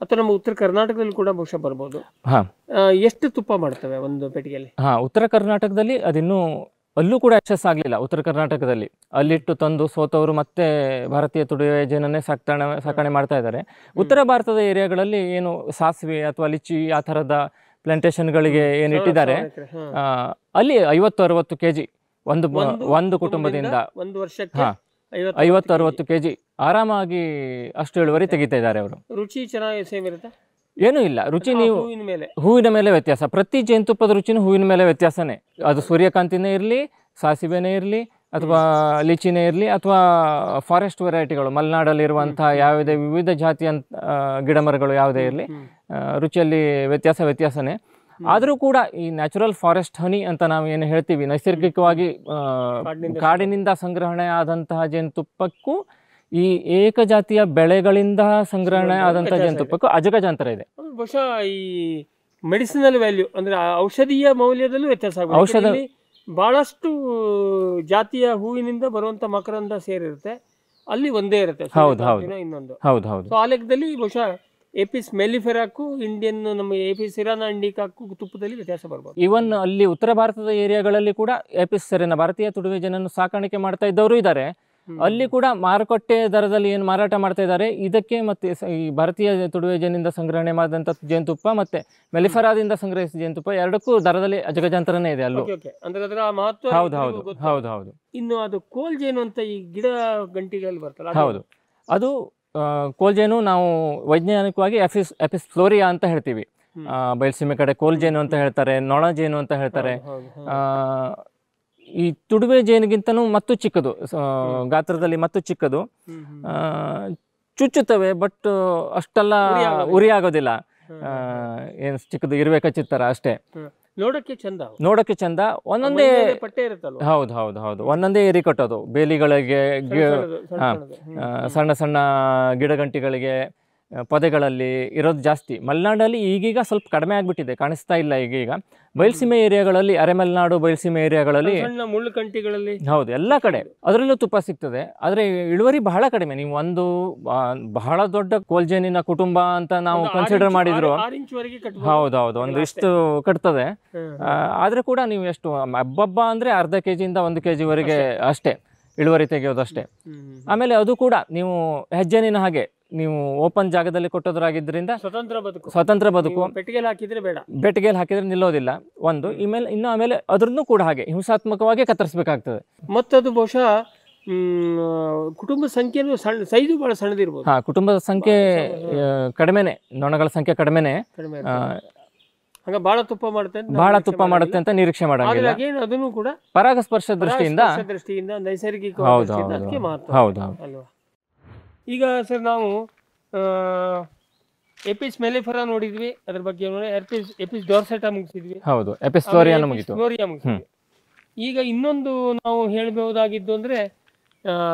ಅಥವಾ ನಮ್ಮ ಉತ್ತರ ಕರ್ನಾಟಕದಲ್ಲಿ ಕೂಡ ಬಹುಶಃ ಬರ್ಬೋದು ಎಷ್ಟು ತುಪ್ಪ ಮಾಡ್ತವೆ ಒಂದು ಪೆಟ್ಟಿಗೆಯಲ್ಲಿ ಹಾ ಉತ್ತರ ಕರ್ನಾಟಕದಲ್ಲಿ ಅದಿನ್ನೂ ಅಲ್ಲೂ ಕೂಡ ಆಗಲಿಲ್ಲ ಉತ್ತರ ಕರ್ನಾಟಕದಲ್ಲಿ ಅಲ್ಲಿಟ್ಟು ತಂದು ಸೋತವರು ಮತ್ತೆ ಭಾರತೀಯ ತುಡಿಯುವ ಜನನೆ ಸಾಕಣೆ ಸಾಕಣೆ ಮಾಡ್ತಾ ಇದ್ದಾರೆ ಉತ್ತರ ಭಾರತದ ಏರಿಯಾಗಳಲ್ಲಿ ಏನು ಸಾಸಿವೆ ಅಥವಾ ಲಿಚಿ ಆ ಥರದ ಪ್ಲಾಂಟೇಶನ್ಗಳಿಗೆ ಏನಿಟ್ಟಿದ್ದಾರೆ ಅಲ್ಲಿ ಐವತ್ತು ಅರವತ್ತು ಕೆ ಜಿ ಒಂದು ಒಂದು ಕುಟುಂಬದಿಂದ ಒಂದು ವರ್ಷಕ್ಕೆ ಐವತ್ತು ಅರವತ್ತು ಕೆ ಜಿ ಆರಾಮಾಗಿ ಅಷ್ಟು ಇಳುವರಿ ತೆಗಿತಾ ಇದ್ದಾರೆ ಅವರು ರುಚಿ ಚೆನ್ನಾಗಿ ಸೇಮ್ ಇರುತ್ತೆ ಏನೂ ಇಲ್ಲ ರುಚಿ ನೀವು ಹೂವಿನ ಮೇಲೆ ಹೂವಿನ ಮೇಲೆ ವ್ಯತ್ಯಾಸ ಪ್ರತಿ ಜೇನುತುಪ್ಪದ ರುಚಿನೂ ಹೂವಿನ ಮೇಲೆ ವ್ಯತ್ಯಾಸನೇ ಅದು ಸೂರ್ಯಕಾಂತಿನೇ ಇರಲಿ ಸಾಸಿವೆನೇ ಇರಲಿ ಅಥವಾ ಲಿಚಿನೇ ಇರಲಿ ಅಥವಾ ಫಾರೆಸ್ಟ್ ವೆರೈಟಿಗಳು ಮಲೆನಾಡಲ್ಲಿರುವಂಥ ಯಾವುದೇ ವಿವಿಧ ಜಾತಿಯ ಗಿಡಮರಗಳು ಯಾವುದೇ ಇರಲಿ ರುಚಿಯಲ್ಲಿ ವ್ಯತ್ಯಾಸ ವ್ಯತ್ಯಾಸನೇ ಆದರೂ ಕೂಡ ಈ ನ್ಯಾಚುರಲ್ ಫಾರೆಸ್ಟ್ ಹನಿ ಅಂತ ನಾವು ಏನು ಹೇಳ್ತೀವಿ ನೈಸರ್ಗಿಕವಾಗಿ ಕಾಡಿನಿಂದ ಸಂಗ್ರಹಣೆ ಆದಂತಹ ಜೇನುತುಪ್ಪಕ್ಕೂ ಈ ಏಕಜಾತಿಯ ಬೆಳೆಗಳಿಂದ ಸಂಗ್ರಹಣೆ ಆದಂತಹ ಜೇನುತುಪ್ಪಕ್ಕೂ ಅಜಗ ಜಾಂತರ ಇದೆ ಬಹುಶಃ ಈ ಮೆಡಿಸಿನಲ್ ವ್ಯಾಲ್ಯೂ ಅಂದ್ರೆ ಔಷಧೀಯ ಮೌಲ್ಯದಲ್ಲೂ ವ್ಯತ್ಯಾಸ ಆಗುತ್ತೆ ಔಷಧ ಬಹಳಷ್ಟು ಜಾತಿಯ ಹೂವಿನಿಂದ ಬರುವಂತ ಮಕರಂದ ಸೇರಿರುತ್ತೆ ಅಲ್ಲಿ ಒಂದೇ ಇರುತ್ತೆ ಹೌದು ಹೌದು ಇನ್ನೊಂದು ಹೌದು ಹೌದು ಬಹುಶಃ ಎಪಿಸ್ ಮೆಲಿಫೆರಾಕು ಇಂಡಿಯನ್ ನಮ್ಮ ಎಪಿಸ್ ಸಿರಾನ ಅಂಡಿಕಾಕು ತುಪ್ಪದಲ್ಲಿ ವ್ಯತ್ಯಾಸ ಬರಬಹುದು ಇವನ್ ಅಲ್ಲಿ ಉತ್ತರ ಭಾರತದ ಏರಿಯಾಗಳಲ್ಲಿ ಕೂಡ ಎಪಿಸ್ ಸೆರೆನ ಭಾರತೀಯ ತುಡುವೆ ಜನನ್ನು ಸಾಕಾಣಿಕೆ ಮಾಡ್ತಾ ಇದ್ದವರು ಇದ್ದಾರೆ ಅಲ್ಲಿ ಕೂಡ ಮಾರುಕಟ್ಟೆ ದರದಲ್ಲಿ ಏನು ಮಾರಾಟ ಮಾಡ್ತಾ ಇದ್ದಾರೆ ಇದಕ್ಕೆ ಮತ್ತೆ ಈ ಭಾರತೀಯ ತುಡುವೆ ಜೇನಿಂದ ಸಂಗ್ರಹಣೆ ಮಾಡಿದಂಥ ಜೇನುತುಪ್ಪ ಮತ್ತೆ ಮೆಲಿಫರಾದಿಂದ ಸಂಗ್ರಹಿಸಿದ ಜೇನುತುಪ್ಪ ಎರಡಕ್ಕೂ ದರದಲ್ಲಿ ಅಜಗಜಾಂತರನೇ ಇದೆ ಅಲ್ಲಿ ಅದರ ಮಹತ್ವ ಹೌದು ಹೌದು ಹೌದು ಇನ್ನು ಅದು ಕೋಲ್ ಜೇನು ಅಂತ ಈ ಗಿಡ ಗಂಟಿಗಳಲ್ಲಿ ಬರ್ತಲ್ಲ ಹೌದು ಅದು ಕೋಲ್ಜೇನು ನಾವು ವೈಜ್ಞಾನಿಕವಾಗಿ ಎಫಿಸ್ ಎಫಿಸ್ ಫ್ಲೋರಿಯಾ ಅಂತ ಹೇಳ್ತೀವಿ ಬಯಲ್ಸೀಮೆ ಕಡೆ ಕೋಲ್ ಜೇನು ಅಂತ ಹೇಳ್ತಾರೆ ನೊಣ ಜೇನು ಅಂತ ಹೇಳ್ತಾರೆ ಈ ತುಡುವೆ ಜೇನಿಗಿಂತನೂ ಮತ್ತು ಚಿಕ್ಕದು ಗಾತ್ರದಲ್ಲಿ ಮತ್ತು ಚಿಕ್ಕದು ಚುಚ್ಚುತ್ತವೆ ಬಟ್ ಅಷ್ಟೆಲ್ಲ ಆಗೋದಿಲ್ಲ ಏನು ಚಿಕ್ಕದು ಇರುವೆ ಕಚ್ಚುತ್ತರ ಅಷ್ಟೇ ನೋಡಕ್ಕೆ ಚಂದ ನೋಡಕ್ಕೆ ಚಂದ ಒಂದೊಂದೇ ಪಟ್ಟೆ ಹೌದು ಹೌದು ಹೌದು ಒಂದೊಂದೇ ಏರಿ ಕಟ್ಟೋದು ಬೇಲಿಗಳಿಗೆ ಸಣ್ಣ ಸಣ್ಣ ಗಿಡಗಂಟಿಗಳಿಗೆ ಪೊದೆಗಳಲ್ಲಿ ಇರೋದು ಜಾಸ್ತಿ ಮಲೆನಾಡಲ್ಲಿ ಈಗೀಗ ಸ್ವಲ್ಪ ಕಡಿಮೆ ಆಗಿಬಿಟ್ಟಿದೆ ಕಾಣಿಸ್ತಾ ಇಲ್ಲ ಈಗೀಗ ಬಯಲುಸೀಮೆ ಏರಿಯಾಗಳಲ್ಲಿ ಮಲೆನಾಡು ಬಯಲುಸೀಮೆ ಏರಿಯಾಗಳಲ್ಲಿ ಮುಳ್ಳು ಕಂಟಿಗಳಲ್ಲಿ ಹೌದು ಎಲ್ಲ ಕಡೆ ಅದರಲ್ಲೂ ತುಪ್ಪ ಸಿಗ್ತದೆ ಆದರೆ ಇಳುವರಿ ಬಹಳ ಕಡಿಮೆ ನೀವು ಒಂದು ಬಹಳ ದೊಡ್ಡ ಕೋಲ್ಜೇನಿನ ಕುಟುಂಬ ಅಂತ ನಾವು ಕನ್ಸಿಡರ್ ಮಾಡಿದ್ರು ಹೌದೌದು ಒಂದು ಇಷ್ಟು ಕಟ್ತದೆ ಆದರೆ ಕೂಡ ನೀವು ಎಷ್ಟು ಹಬ್ಬಬ್ಬ ಅಂದರೆ ಅರ್ಧ ಕೆ ಜಿಯಿಂದ ಒಂದು ಕೆ ಜಿವರೆಗೆ ಅಷ್ಟೇ ಇಳುವರಿ ತೆಗೆಯೋದಷ್ಟೇ ಆಮೇಲೆ ಅದು ಕೂಡ ನೀವು ಹೆಜ್ಜೆನಿನ ಹಾಗೆ ನೀವು ಓಪನ್ ಜಾಗದಲ್ಲಿ ಕೊಟ್ಟೋದ್ರಾಗಿದ್ದರಿಂದ ಸ್ವತಂತ್ರ ಬದುಕು ಸ್ವತಂತ್ರ ಬದುಕು ಪೆಟ್ಟಿಗೆಯಲ್ಲಿ ಹಾಕಿದ್ರೆ ಬೇಡ ಪೆಟ್ಟಿಗೆಯಲ್ಲಿ ಹಾಕಿದ್ರೆ ನಿಲ್ಲೋದಿಲ್ಲ ಒಂದು ಇಮೇಲೆ ಇನ್ನು ಆಮೇಲೆ ಅದ್ರನ್ನೂ ಕೂಡ ಹಾಗೆ ಹಿಂಸಾತ್ಮಕವಾಗಿ ಕತ್ತರಿಸಬೇಕಾಗ್ತದೆ ಮತ್ತದು ಬಹುಶಃ ಕುಟುಂಬ ಸಂಖ್ಯೆನೂ ಸಣ್ಣ ಸೈಜು ಬಹಳ ಸಣ್ಣದಿರ್ಬೋದು ಹಾ ಕುಟುಂಬದ ಸಂಖ್ಯೆ ಕಡಿಮೆನೆ ನೊಣಗಳ ಸಂಖ್ಯೆ ಕಡಿಮೆನೆ ಹಂಗ ಬಹಳ ತುಪ್ಪ ಮಾಡುತ್ತೆ ಬಹಳ ತುಪ್ಪ ಮಾಡುತ್ತೆ ಅಂತ ನಿರೀಕ್ಷೆ ಮಾಡಂಗಿಲ್ಲ ಅದನ್ನು ಕೂಡ ಪರಾಗಸ್ಪರ್ಶ ದೃಷ್ಟಿಯಿಂದ ದೃಷ್ಟಿಯಿಂದ ನೈಸರ್ಗಿಕ ಹೌದು ಹೌದು ಹೌದು ಅಲ್ವಾ ಈಗ ಸರ್ ನಾವು ಎಪಿಸ್ ಮೆಲಿಫರ ನೋಡಿದ್ವಿ ಅದ್ರ ಬಗ್ಗೆ ನೋಡಿ ಎಪಿಸ್ ಎಪಿಸ್ ಡೋರ್ಸೆಟ ಮುಗಿಸಿದ್ವಿ ಹೌದು ಎಪಿಸ್ ಫ್ಲೋರಿಯಾನ ಮುಗಿತು ಫ್ಲೋರಿಯಾ ಮುಗಿಸಿದ್ವಿ ಈಗ ಇನ್ನೊಂದು ನಾವು ಹೇಳಬಹುದಾಗಿದ್ದು ಅಂದ್ರೆ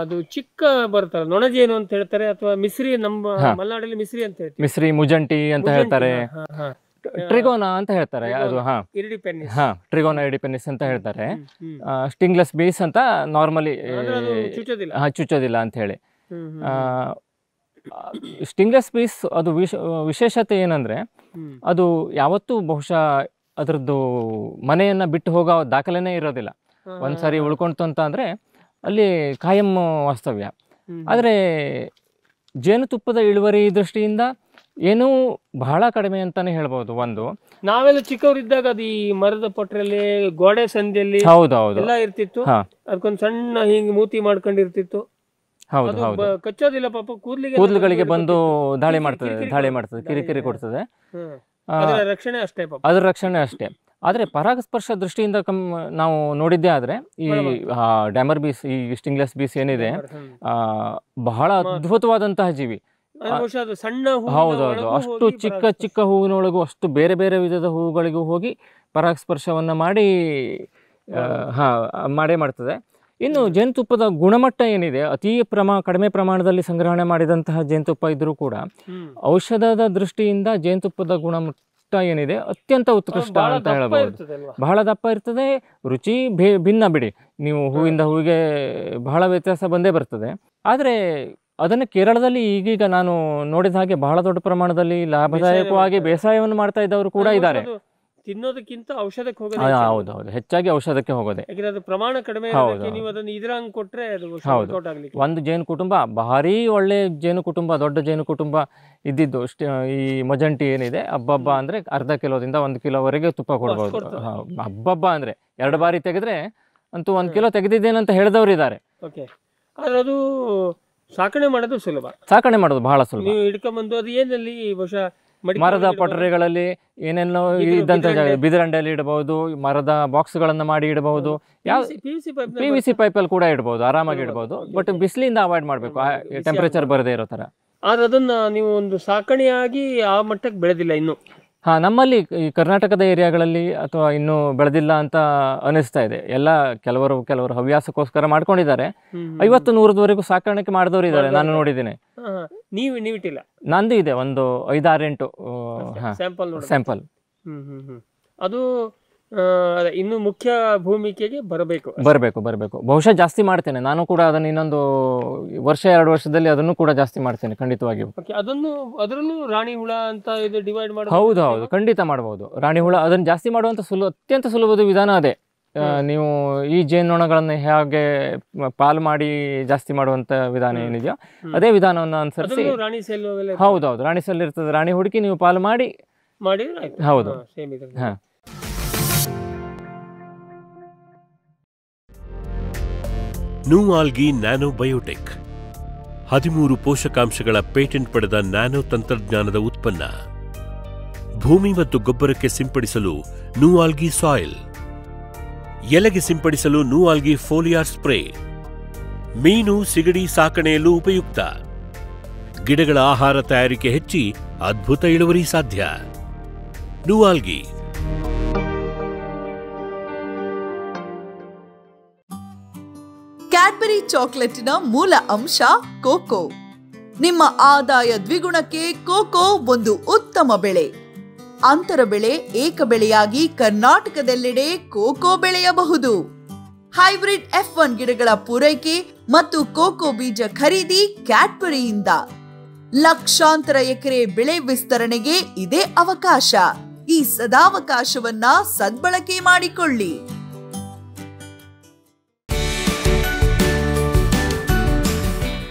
ಅದು ಚಿಕ್ಕ ಬರ್ತಾರೆ ನೊಣಜೇನು ಅಂತ ಹೇಳ್ತಾರೆ ಅಥವಾ ಮಿಸ್ರಿ ನಮ್ಮ ಮಲೆನಾಡಲ್ಲಿ ಮಿಸ್ರಿ ಅಂತ ಹೇಳ್ತಾರೆ ಮಿಸ್ರಿ ಮುಜಂಟಿ ಅಂತ ಹೇಳ್ತಾರೆ ಟ್ರಿಗೋನಾ ಅಂತ ಹೇಳ್ತಾರೆ ಅದು ಹಾ ಹಾ ಟ್ರಿಗೋನಾ ಪೆನ್ನಿಸ್ ಅಂತ ಹೇಳ್ತಾರೆ ಸ್ಟಿಂಗ್ಲೆಸ್ ಬೇಸ್ ಅಂತ ನಾರ್ಮಲಿ ಚುಚ್ಚೋದಿಲ್ಲ ಚುಚ್ಚೋದಿಲ್ಲ ಅಂತ ಹೇಳಿ ಸ್ಟಿಂಗ್ಲೆಸ್ ಪೀಸ್ ಅದು ವಿಶ ವಿಶೇಷತೆ ಏನಂದರೆ ಅದು ಯಾವತ್ತೂ ಬಹುಶಃ ಅದರದ್ದು ಮನೆಯನ್ನು ಬಿಟ್ಟು ಹೋಗೋ ದಾಖಲೆನೇ ಇರೋದಿಲ್ಲ ಒಂದು ಸಾರಿ ಉಳ್ಕೊಂತು ಅಂತ ಅಂದರೆ ಅಲ್ಲಿ ಕಾಯಂ ವಾಸ್ತವ್ಯ ಆದರೆ ಜೇನುತುಪ್ಪದ ಇಳುವರಿ ದೃಷ್ಟಿಯಿಂದ ಏನೂ ಬಹಳ ಕಡಿಮೆ ಅಂತಾನೆ ಹೇಳ್ಬೋದು ಒಂದು ನಾವೆಲ್ಲ ಚಿಕ್ಕವರಿದ್ದಾಗ ಅದು ಈ ಮರದ ಪೊಟ್ರಲ್ಲಿ ಗೋಡೆ ಸಂದಿಯಲ್ಲಿ ಹೌದೌದು ಹೌದು ಎಲ್ಲ ಇರ್ತಿತ್ತು ಅದಕ್ಕೊಂದು ಸಣ್ಣ ಹಿಂಗೆ ಮೂತಿ ಮಾಡ್ಕೊಂಡಿರ್ತಿತ್ತು ಹೌದು ಪಾಪ ಕೂದಲಿಗೆ ಕೂದಲುಗಳಿಗೆ ಬಂದು ದಾಳಿ ಮಾಡ್ತದೆ ದಾಳಿ ಮಾಡ್ತದೆ ಕಿರಿಕಿರಿ ಕೊಡ್ತದೆ ರಕ್ಷಣೆ ಅಷ್ಟೇ ಅದರ ರಕ್ಷಣೆ ಅಷ್ಟೇ ಆದರೆ ಪರಾಗಸ್ಪರ್ಶ ದೃಷ್ಟಿಯಿಂದ ಕಮ್ ನಾವು ನೋಡಿದ್ದೇ ಆದರೆ ಈ ಡ್ಯಾಮರ್ ಬೀಸ್ ಈ ಸ್ಟಿಂಗ್ಲೆಸ್ ಬೀಸ್ ಏನಿದೆ ಬಹಳ ಅದ್ಭುತವಾದಂತಹ ಜೀವಿ ಸಣ್ಣ ಹೌದೌದು ಅಷ್ಟು ಚಿಕ್ಕ ಚಿಕ್ಕ ಹೂವಿನೊಳಗೂ ಅಷ್ಟು ಬೇರೆ ಬೇರೆ ವಿಧದ ಹೂವುಗಳಿಗೂ ಹೋಗಿ ಪರಾಗಸ್ಪರ್ಶವನ್ನ ಮಾಡಿ ಹಾ ಮಾಡೇ ಮಾಡ್ತದೆ ಇನ್ನು ಜೇನುತುಪ್ಪದ ಗುಣಮಟ್ಟ ಏನಿದೆ ಅತಿ ಪ್ರಮಾ ಕಡಿಮೆ ಪ್ರಮಾಣದಲ್ಲಿ ಸಂಗ್ರಹಣೆ ಮಾಡಿದಂತಹ ಜೇನುತುಪ್ಪ ಇದ್ರೂ ಕೂಡ ಔಷಧದ ದೃಷ್ಟಿಯಿಂದ ಜೇನುತುಪ್ಪದ ಗುಣಮಟ್ಟ ಏನಿದೆ ಅತ್ಯಂತ ಉತ್ಕೃಷ್ಟ ಅಂತ ಹೇಳಬಹುದು ಬಹಳ ದಪ್ಪ ಇರ್ತದೆ ರುಚಿ ಭಿನ್ನ ಬಿಡಿ ನೀವು ಹೂವಿಂದ ಹೂವಿಗೆ ಬಹಳ ವ್ಯತ್ಯಾಸ ಬಂದೇ ಬರ್ತದೆ ಆದರೆ ಅದನ್ನು ಕೇರಳದಲ್ಲಿ ಈಗೀಗ ನಾನು ನೋಡಿದ ಹಾಗೆ ಬಹಳ ದೊಡ್ಡ ಪ್ರಮಾಣದಲ್ಲಿ ಲಾಭದಾಯಕವಾಗಿ ಬೇಸಾಯವನ್ನು ಮಾಡ್ತಾ ಇದ್ದವರು ಕೂಡ ಇದ್ದಾರೆ ತಿನ್ನೋದಕ್ಕಿಂತ ಔಷಧಕ್ಕೆ ಹೋಗೋದು ಹೌದು ಹೌದು ಹೆಚ್ಚಾಗಿ ಔಷಧಕ್ಕೆ ಹೋಗೋದೆ ಯಾಕಂದ್ರೆ ಅದು ಪ್ರಮಾಣ ಕಡಿಮೆ ನೀವು ಅದನ್ನ ಇದ್ರ ಹಂಗ್ ಕೊಟ್ರೆ ಅದು ಔಟ್ ಒಂದು ಜೇನು ಕುಟುಂಬ ಭಾರಿ ಒಳ್ಳೆ ಜೇನು ಕುಟುಂಬ ದೊಡ್ಡ ಜೇನು ಕುಟುಂಬ ಇದ್ದಿದ್ದು ಈ ಮಜಂಟಿ ಏನಿದೆ ಹಬ್ಬಬ್ಬ ಅಂದ್ರೆ ಅರ್ಧ ಕಿಲೋದಿಂದ ಒಂದು ಕಿಲೋವರೆಗೆ ತುಪ್ಪ ಕೊಡ್ಬೋದು ಹಬ್ಬಬ್ಬ ಅಂದ್ರೆ ಎರಡು ಬಾರಿ ತೆಗೆದ್ರೆ ಅಂತೂ ಒಂದು ಕಿಲೋ ತೆಗೆದಿದ್ದೇನಂತ ಹೇಳಿದವರು ಇದ್ದಾರೆ ಆದ್ರೆ ಅದು ಸಾಕಣೆ ಮಾಡೋದು ಸುಲಭ ಸಾಕಣೆ ಮಾಡೋದು ಬಹಳ ಸುಲಭ ನೀವು ಹಿಡ್ಕೊಂಡ್ಬಂದು ಅದು ಏನಲ್ಲಿ ಬಹುಶಃ ಮರದ ಪೊಟರಿಗಳಲ್ಲಿ ಏನೇನೋ ಇದ್ದಂತ ಜಾಗ ಬಿದಿರಂಡೆಯಲ್ಲಿ ಇಡಬಹುದು ಮರದ ಬಾಕ್ಸ್ ಗಳನ್ನ ಮಾಡಿ ಇಡಬಹುದು ಯಾವ ಪಿ ವಿ ಸಿ ಪೈಪ್ ಅಲ್ಲಿ ಕೂಡ ಇಡಬಹುದು ಆರಾಮಾಗಿ ಇಡಬಹುದು ಬಟ್ ಬಿಸಿಲಿಂದ ಅವಾಯ್ಡ್ ಮಾಡಬೇಕು ಟೆಂಪರೇಚರ್ ಬರದೇ ಇರೋ ತರ ಆದ್ರೆ ಅದನ್ನ ನೀವು ಒಂದು ಸಾಕಣೆಯಾಗಿ ಆ ಮಟ್ಟಕ್ಕೆ ಬೆಳೆದಿಲ್ಲ ಇನ್ನು ಹಾಂ ನಮ್ಮಲ್ಲಿ ಈ ಕರ್ನಾಟಕದ ಏರಿಯಾಗಳಲ್ಲಿ ಅಥವಾ ಇನ್ನೂ ಬೆಳೆದಿಲ್ಲ ಅಂತ ಅನಿಸ್ತಾ ಇದೆ ಎಲ್ಲ ಕೆಲವರು ಕೆಲವರು ಹವ್ಯಾಸಕ್ಕೋಸ್ಕರ ಮಾಡ್ಕೊಂಡಿದ್ದಾರೆ ಐವತ್ತು ನೂರದವರೆಗೂ ಸಾಕಾಣಿಕೆ ಮಾಡಿದವರು ಇದ್ದಾರೆ ನಾನು ನೋಡಿದ್ದೀನಿ ನೀವು ನೀವಿಟ್ಟಿಲ್ಲ ನಂದು ಇದೆ ಒಂದು ಐದಾರೆಂಟು ಸ್ಯಾಂಪಲ್ ಸ್ಯಾಂಪಲ್ ಅದು ಇನ್ನು ಮುಖ್ಯ ಭೂಮಿಕೆಗೆ ಬರಬೇಕು ಬರಬೇಕು ಬರಬೇಕು ಬಹುಶಃ ಜಾಸ್ತಿ ಮಾಡ್ತೇನೆ ನಾನು ಕೂಡ ಅದನ್ನು ಇನ್ನೊಂದು ವರ್ಷ ಎರಡು ವರ್ಷದಲ್ಲಿ ಅದನ್ನು ಕೂಡ ಜಾಸ್ತಿ ಮಾಡ್ತೇನೆ ಖಂಡಿತವಾಗಿಯೂ ಅದನ್ನು ಅದರಲ್ಲೂ ರಾಣಿ ಹುಳ ಅಂತ ಇದು ಡಿವೈಡ್ ಮಾಡಿ ಹೌದು ಹೌದು ಖಂಡಿತ ಮಾಡಬಹುದು ರಾಣಿ ಹುಳ ಅದನ್ನು ಜಾಸ್ತಿ ಮಾಡುವಂತ ಸುಲಭ ಅತ್ಯಂತ ಸುಲಭದ ವಿಧಾನ ಅದೇ ನೀವು ಈ ಜೇನುನೊಣಗಳನ್ನು ಹೇಗೆ ಪಾಲ್ ಮಾಡಿ ಜಾಸ್ತಿ ಮಾಡುವಂತ ವಿಧಾನ ಏನಿದೆಯೋ ಅದೇ ವಿಧಾನವನ್ನು ಅನುಸರಿಸಿ ರಾಣಿ ಸೆಲ್ ಹೌದೌದು ರಾಣಿ ಸೆಲ್ ಇರ್ತದೆ ರಾಣಿ ಹುಡುಕಿ ನೀವು ಪಾಲ್ ಮಾಡಿ ಮಾಡಿ ಹೌದು ಆಲ್ಗಿ ನ್ಯಾನೋ ಬಯೋಟೆಕ್ ಹದಿಮೂರು ಪೋಷಕಾಂಶಗಳ ಪೇಟೆಂಟ್ ಪಡೆದ ನ್ಯಾನೋ ತಂತ್ರಜ್ಞಾನದ ಉತ್ಪನ್ನ ಭೂಮಿ ಮತ್ತು ಗೊಬ್ಬರಕ್ಕೆ ಸಿಂಪಡಿಸಲು ಆಲ್ಗಿ ಸಾಯಿಲ್ ಎಲೆಗೆ ಸಿಂಪಡಿಸಲು ಆಲ್ಗಿ ಫೋಲಿಯಾ ಸ್ಪ್ರೇ ಮೀನು ಸಿಗಡಿ ಸಾಕಣೆಯಲ್ಲೂ ಉಪಯುಕ್ತ ಗಿಡಗಳ ಆಹಾರ ತಯಾರಿಕೆ ಹೆಚ್ಚಿ ಅದ್ಭುತ ಇಳುವರಿ ಸಾಧ್ಯ ಆಲ್ಗಿ ಕ್ಯಾಡ್ಬರಿ ಚಾಕ್ಲೇಟಿನ ಮೂಲ ಅಂಶ ಕೋಕೋ ನಿಮ್ಮ ಆದಾಯ ದ್ವಿಗುಣಕ್ಕೆ ಕೋಕೋ ಒಂದು ಉತ್ತಮ ಬೆಳೆ ಅಂತರ ಬೆಳೆ ಏಕ ಬೆಳೆಯಾಗಿ ಕರ್ನಾಟಕದೆಲ್ಲೆಡೆ ಕೋಕೋ ಬೆಳೆಯಬಹುದು ಹೈಬ್ರಿಡ್ ಎಫ್ ಒನ್ ಗಿಡಗಳ ಪೂರೈಕೆ ಮತ್ತು ಕೋಕೋ ಬೀಜ ಖರೀದಿ ಕ್ಯಾಡ್ಬರಿಯಿಂದ ಲಕ್ಷಾಂತರ ಎಕರೆ ಬೆಳೆ ವಿಸ್ತರಣೆಗೆ ಇದೇ ಅವಕಾಶ ಈ ಸದಾವಕಾಶವನ್ನ ಸದ್ಬಳಕೆ ಮಾಡಿಕೊಳ್ಳಿ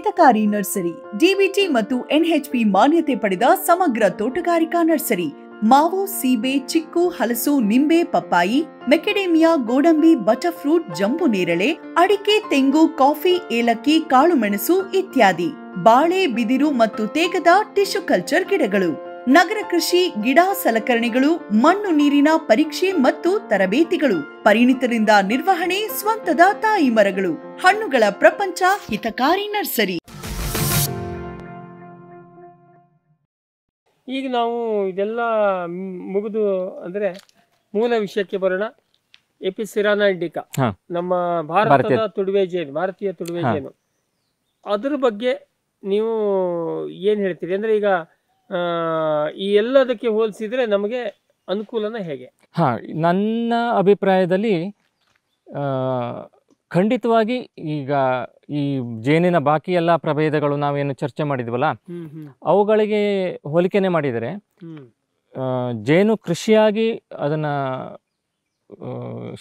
ಹಿತಕಾರಿ ನರ್ಸರಿ ಡಿಬಿಟಿ ಮತ್ತು ಎನ್ಎಚ್ಪಿ ಮಾನ್ಯತೆ ಪಡೆದ ಸಮಗ್ರ ತೋಟಗಾರಿಕಾ ನರ್ಸರಿ ಮಾವು ಸೀಬೆ ಚಿಕ್ಕು ಹಲಸು ನಿಂಬೆ ಪಪ್ಪಾಯಿ ಮೆಕೆಡೇಮಿಯಾ ಗೋಡಂಬಿ ಬಟರ್ ಫ್ರೂಟ್ ಜಂಬು ನೇರಳೆ ಅಡಿಕೆ ತೆಂಗು ಕಾಫಿ ಏಲಕ್ಕಿ ಕಾಳುಮೆಣಸು ಇತ್ಯಾದಿ ಬಾಳೆ ಬಿದಿರು ಮತ್ತು ತೇಗದ ಟಿಶ್ಯೂ ಕಲ್ಚರ್ ಗಿಡಗಳು ನಗರ ಕೃಷಿ ಗಿಡ ಸಲಕರಣೆಗಳು ಮಣ್ಣು ನೀರಿನ ಪರೀಕ್ಷೆ ಮತ್ತು ತರಬೇತಿಗಳು ಪರಿಣಿತರಿಂದ ನಿರ್ವಹಣೆ ಸ್ವಂತದ ತಾಯಿ ಮರಗಳು ಹಣ್ಣುಗಳ ಪ್ರಪಂಚ ಹಿತಕಾರಿ ನರ್ಸರಿ ಈಗ ನಾವು ಇದೆಲ್ಲ ಮುಗಿದು ಅಂದ್ರೆ ಮೂಲ ವಿಷಯಕ್ಕೆ ಬರೋಣ ಎಪಿಸಿರಾನ ಇಂಡಿಕಾ ನಮ್ಮ ಭಾರತದ ತುಡುವೆ ಜೇನು ಭಾರತೀಯ ತುಡುವೆ ಜೇನು ಅದ್ರ ಬಗ್ಗೆ ನೀವು ಏನ್ ಹೇಳ್ತೀರಿ ಅಂದ್ರೆ ಈಗ ಈ ಎಲ್ಲದಕ್ಕೆ ಹೋಲಿಸಿದರೆ ನಮಗೆ ಅನುಕೂಲನೇ ಹೇಗೆ ಹಾಂ ನನ್ನ ಅಭಿಪ್ರಾಯದಲ್ಲಿ ಖಂಡಿತವಾಗಿ ಈಗ ಈ ಜೇನಿನ ಬಾಕಿ ಎಲ್ಲ ಪ್ರಭೇದಗಳು ನಾವೇನು ಚರ್ಚೆ ಮಾಡಿದ್ವಲ್ಲ ಅವುಗಳಿಗೆ ಹೋಲಿಕೆನೆ ಮಾಡಿದರೆ ಜೇನು ಕೃಷಿಯಾಗಿ ಅದನ್ನು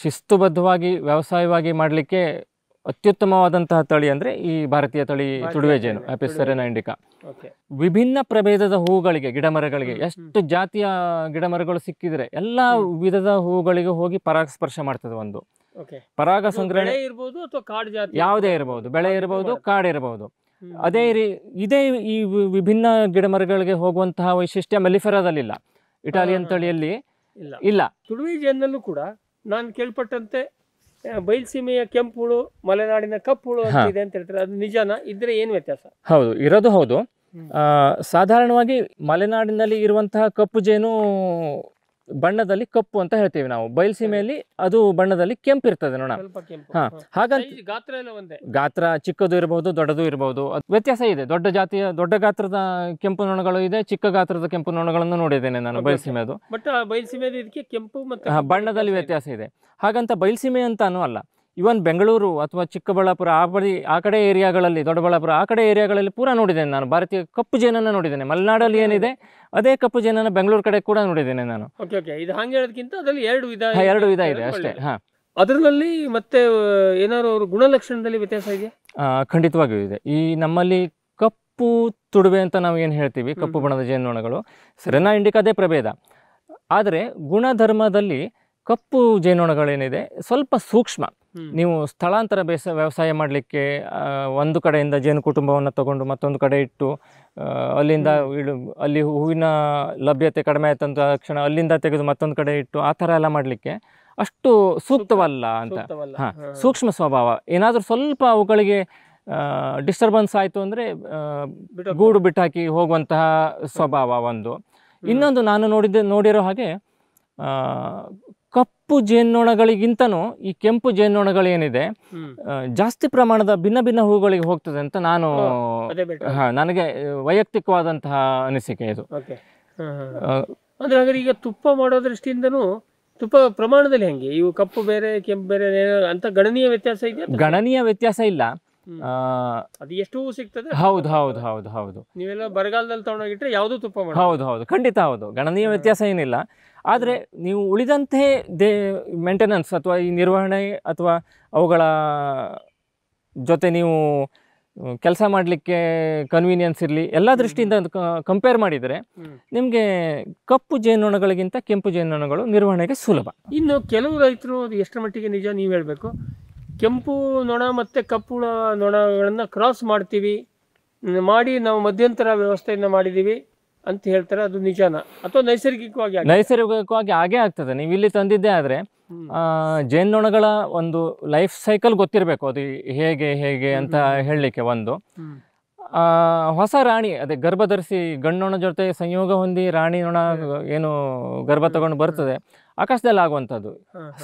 ಶಿಸ್ತುಬದ್ಧವಾಗಿ ವ್ಯವಸಾಯವಾಗಿ ಮಾಡಲಿಕ್ಕೆ ಅತ್ಯುತ್ತಮವಾದಂತಹ ತಳಿ ಅಂದ್ರೆ ಈ ಭಾರತೀಯ ತಳಿ ತುಡುವೆ ಜೇನು ಆಪಿಸ್ ಇಂಡಿಕಾ ವಿಭಿನ್ನ ಪ್ರಭೇದದ ಹೂಗಳಿಗೆ ಗಿಡಮರಗಳಿಗೆ ಎಷ್ಟು ಜಾತಿಯ ಗಿಡಮರಗಳು ಸಿಕ್ಕಿದ್ರೆ ಎಲ್ಲಾ ವಿಧದ ಹೂಗಳಿಗೆ ಹೋಗಿ ಪರಾಗಸ್ಪರ್ಶ ಮಾಡ್ತದೆ ಒಂದು ಪರಾಗ ಸಂಗ್ರಹಣೆ ಇರಬಹುದು ಅಥವಾ ಕಾಡು ಜಾತಿ ಯಾವುದೇ ಇರಬಹುದು ಬೆಳೆ ಇರಬಹುದು ಕಾಡು ಇರಬಹುದು ಅದೇ ರೀ ಇದೇ ಈ ವಿಭಿನ್ನ ಗಿಡಮರಗಳಿಗೆ ಹೋಗುವಂತಹ ವೈಶಿಷ್ಟ್ಯ ಮೆಲಿಫೆರಾದಲ್ಲಿಲ್ಲ ಇಟಾಲಿಯನ್ ತಳಿಯಲ್ಲಿ ಇಲ್ಲ ತುಡುವಿ ಜೇನಲ್ಲೂ ಕೂಡ ನಾನು ಕೇಳ್ಪಟ್ಟಂತೆ ಬಯಲ್ಸೀಮೆಯ ಕೆಂಪುಳು ಮಲೆನಾಡಿನ ಕಪ್ಪುಳು ಅಂತ ಇದೆ ಅಂತ ಹೇಳ್ತಾರೆ ಅದು ನಿಜಾನ ಇದ್ರೆ ಏನು ವ್ಯತ್ಯಾಸ ಹೌದು ಇರೋದು ಹೌದು ಸಾಧಾರಣವಾಗಿ ಮಲೆನಾಡಿನಲ್ಲಿ ಇರುವಂತಹ ಕಪ್ಪು ಜೇನು ಬಣ್ಣದಲ್ಲಿ ಕಪ್ಪು ಅಂತ ಹೇಳ್ತೀವಿ ನಾವು ಬಯಲ್ಸೀಮೆಯಲ್ಲಿ ಅದು ಬಣ್ಣದಲ್ಲಿ ಕೆಂಪು ಇರ್ತದೆ ನೋಡ ಹಾ ಹಾಗಾಗಿ ಗಾತ್ರ ಎಲ್ಲ ಒಂದೇ ಗಾತ್ರ ಚಿಕ್ಕದು ಇರಬಹುದು ದೊಡ್ಡದು ಇರಬಹುದು ವ್ಯತ್ಯಾಸ ಇದೆ ದೊಡ್ಡ ಜಾತಿಯ ದೊಡ್ಡ ಗಾತ್ರದ ಕೆಂಪು ನೊಣಗಳು ಇದೆ ಚಿಕ್ಕ ಗಾತ್ರದ ಕೆಂಪು ನೊಣಗಳನ್ನು ನೋಡಿದ್ದೇನೆ ನಾನು ಅದು ಬಟ್ ಬಯಲ್ಸೀಮೆ ಇದಕ್ಕೆ ಕೆಂಪು ಮತ್ತೆ ಬಣ್ಣದಲ್ಲಿ ವ್ಯತ್ಯಾಸ ಇದೆ ಹಾಗಂತ ಬಯಲ್ಸೀಮೆ ಅಂತಾನು ಅಲ್ಲ ಇವನ್ ಬೆಂಗಳೂರು ಅಥವಾ ಚಿಕ್ಕಬಳ್ಳಾಪುರ ಆ ಬಳಿ ಆ ಕಡೆ ಏರಿಯಾಗಳಲ್ಲಿ ದೊಡ್ಡಬಳ್ಳಾಪುರ ಆ ಕಡೆ ಏರಿಯಾಗಳಲ್ಲಿ ಪೂರಾ ನೋಡಿದ್ದೇನೆ ನಾನು ಭಾರತೀಯ ಕಪ್ಪು ಜೇನನ್ನು ನೋಡಿದ್ದೇನೆ ಮಲೆನಾಡಲ್ಲಿ ಏನಿದೆ ಅದೇ ಕಪ್ಪು ಜೇನನ್ನು ಬೆಂಗಳೂರು ಕಡೆ ಕೂಡ ನೋಡಿದ್ದೇನೆ ನಾನು ಇದು ಹಂಗೆ ಹೇಳೋದಕ್ಕಿಂತ ಅದರಲ್ಲಿ ಎರಡು ವಿಧ ಎರಡು ವಿಧ ಇದೆ ಅಷ್ಟೇ ಹಾಂ ಅದರಲ್ಲಿ ಮತ್ತೆ ಏನಾದ್ರು ಅವರು ಗುಣಲಕ್ಷಣದಲ್ಲಿ ವ್ಯತ್ಯಾಸ ಇದೆಯಾ ಖಂಡಿತವಾಗಿಯೂ ಇದೆ ಈ ನಮ್ಮಲ್ಲಿ ಕಪ್ಪು ತುಡುವೆ ಅಂತ ನಾವು ಏನು ಹೇಳ್ತೀವಿ ಕಪ್ಪು ಬಣ್ಣದ ಜೇನುನೊಣಗಳು ಇಂಡಿಕಾ ಅದೇ ಪ್ರಭೇದ ಆದರೆ ಗುಣಧರ್ಮದಲ್ಲಿ ಕಪ್ಪು ಜೇನುನೊಣಗಳೇನಿದೆ ಸ್ವಲ್ಪ ಸೂಕ್ಷ್ಮ ನೀವು ಸ್ಥಳಾಂತರ ಬೇಸ ವ್ಯವಸಾಯ ಮಾಡಲಿಕ್ಕೆ ಒಂದು ಕಡೆಯಿಂದ ಜೇನು ಕುಟುಂಬವನ್ನು ತಗೊಂಡು ಮತ್ತೊಂದು ಕಡೆ ಇಟ್ಟು ಅಲ್ಲಿಂದ ಇಳು ಅಲ್ಲಿ ಹೂವಿನ ಲಭ್ಯತೆ ಕಡಿಮೆ ಆಯ್ತಂತ ತಕ್ಷಣ ಅಲ್ಲಿಂದ ತೆಗೆದು ಮತ್ತೊಂದು ಕಡೆ ಇಟ್ಟು ಆ ಥರ ಎಲ್ಲ ಮಾಡಲಿಕ್ಕೆ ಅಷ್ಟು ಸೂಕ್ತವಲ್ಲ ಅಂತ ಹಾಂ ಸೂಕ್ಷ್ಮ ಸ್ವಭಾವ ಏನಾದರೂ ಸ್ವಲ್ಪ ಅವುಗಳಿಗೆ ಡಿಸ್ಟರ್ಬೆನ್ಸ್ ಆಯಿತು ಅಂದರೆ ಗೂಡು ಬಿಟ್ಟಾಕಿ ಹೋಗುವಂತಹ ಸ್ವಭಾವ ಒಂದು ಇನ್ನೊಂದು ನಾನು ನೋಡಿದ್ದೆ ನೋಡಿರೋ ಹಾಗೆ ಕಪ್ಪು ಜೇನ್ನೊಣಗಳಿಗಿಂತನೂ ಈ ಕೆಂಪು ಜೇನ್ನೊಣಗಳೇನಿದೆ ಜಾಸ್ತಿ ಪ್ರಮಾಣದ ಭಿನ್ನ ಭಿನ್ನ ಹೂಗಳಿಗೆ ಹೋಗ್ತದೆ ಅಂತ ನಾನು ನನಗೆ ವೈಯಕ್ತಿಕವಾದಂತಹ ಅನಿಸಿಕೆ ಇದು ಅಂದ್ರೆ ಈಗ ತುಪ್ಪ ಮಾಡೋ ದೃಷ್ಟಿಯಿಂದನೂ ತುಪ್ಪ ಪ್ರಮಾಣದಲ್ಲಿ ಹೆಂಗೆ ಇವು ಕಪ್ಪು ಬೇರೆ ಕೆಂಪು ಬೇರೆ ಅಂತ ಗಣನೀಯ ವ್ಯತ್ಯಾಸ ಇದೆ ಗಣನೀಯ ವ್ಯತ್ಯಾಸ ಇಲ್ಲ ಅದು ಎಷ್ಟು ಸಿಗ್ತದೆ ಹೌದು ಹೌದು ಹೌದು ಹೌದು ನೀವೆಲ್ಲ ಬರಗಾಲದಲ್ಲಿ ತಗೊಂಡೋಗಿಟ್ರೆ ಯಾವುದು ತುಪ್ಪ ಹೌದು ಹೌದು ಖಂಡಿತ ಹೌದು ಗಣನೀಯ ವ್ಯತ್ಯಾಸ ಏನಿಲ್ಲ ಆದರೆ ನೀವು ಉಳಿದಂತೆ ದೇ ಮೇಂಟೆನೆನ್ಸ್ ಅಥವಾ ಈ ನಿರ್ವಹಣೆ ಅಥವಾ ಅವುಗಳ ಜೊತೆ ನೀವು ಕೆಲಸ ಮಾಡಲಿಕ್ಕೆ ಕನ್ವೀನಿಯನ್ಸ್ ಇರಲಿ ಎಲ್ಲ ದೃಷ್ಟಿಯಿಂದ ಕಂಪೇರ್ ಮಾಡಿದರೆ ನಿಮಗೆ ಕಪ್ಪು ಜೇನುನೊಣಗಳಿಗಿಂತ ಕೆಂಪು ಜೇನುನೊಣಗಳು ನಿರ್ವಹಣೆಗೆ ಸುಲಭ ಇನ್ನು ಕೆಲವು ರೈತರು ಅದು ಎಷ್ಟರ ಮಟ್ಟಿಗೆ ನಿಜ ನೀವು ಹೇಳಬೇಕು ಕೆಂಪು ನೊಣ ಮತ್ತು ಕಪ್ಪು ನೊಣಗಳನ್ನು ಕ್ರಾಸ್ ಮಾಡ್ತೀವಿ ಮಾಡಿ ನಾವು ಮಧ್ಯಂತರ ವ್ಯವಸ್ಥೆಯನ್ನು ಮಾಡಿದ್ದೀವಿ ಅಂತ ಹೇಳ್ತಾರೆ ಅದು ನಿಜಾನ ಅಥವಾ ನೈಸರ್ಗಿಕವಾಗಿ ನೈಸರ್ಗಿಕವಾಗಿ ಹಾಗೆ ಆಗ್ತದೆ ನೀವು ಇಲ್ಲಿ ತಂದಿದ್ದೇ ಆದರೆ ಜೇನ್ನೊಣಗಳ ಒಂದು ಲೈಫ್ ಸೈಕಲ್ ಗೊತ್ತಿರಬೇಕು ಅದು ಹೇಗೆ ಹೇಗೆ ಅಂತ ಹೇಳಲಿಕ್ಕೆ ಒಂದು ಹೊಸ ರಾಣಿ ಅದೇ ಗರ್ಭ ಧರಿಸಿ ಗಂಡೊಣ ಜೊತೆ ಸಂಯೋಗ ಹೊಂದಿ ರಾಣಿ ನೊಣ ಏನು ಗರ್ಭ ತಗೊಂಡು ಬರ್ತದೆ ಆಕಾಶದಲ್ಲಿ ಆಗುವಂಥದ್ದು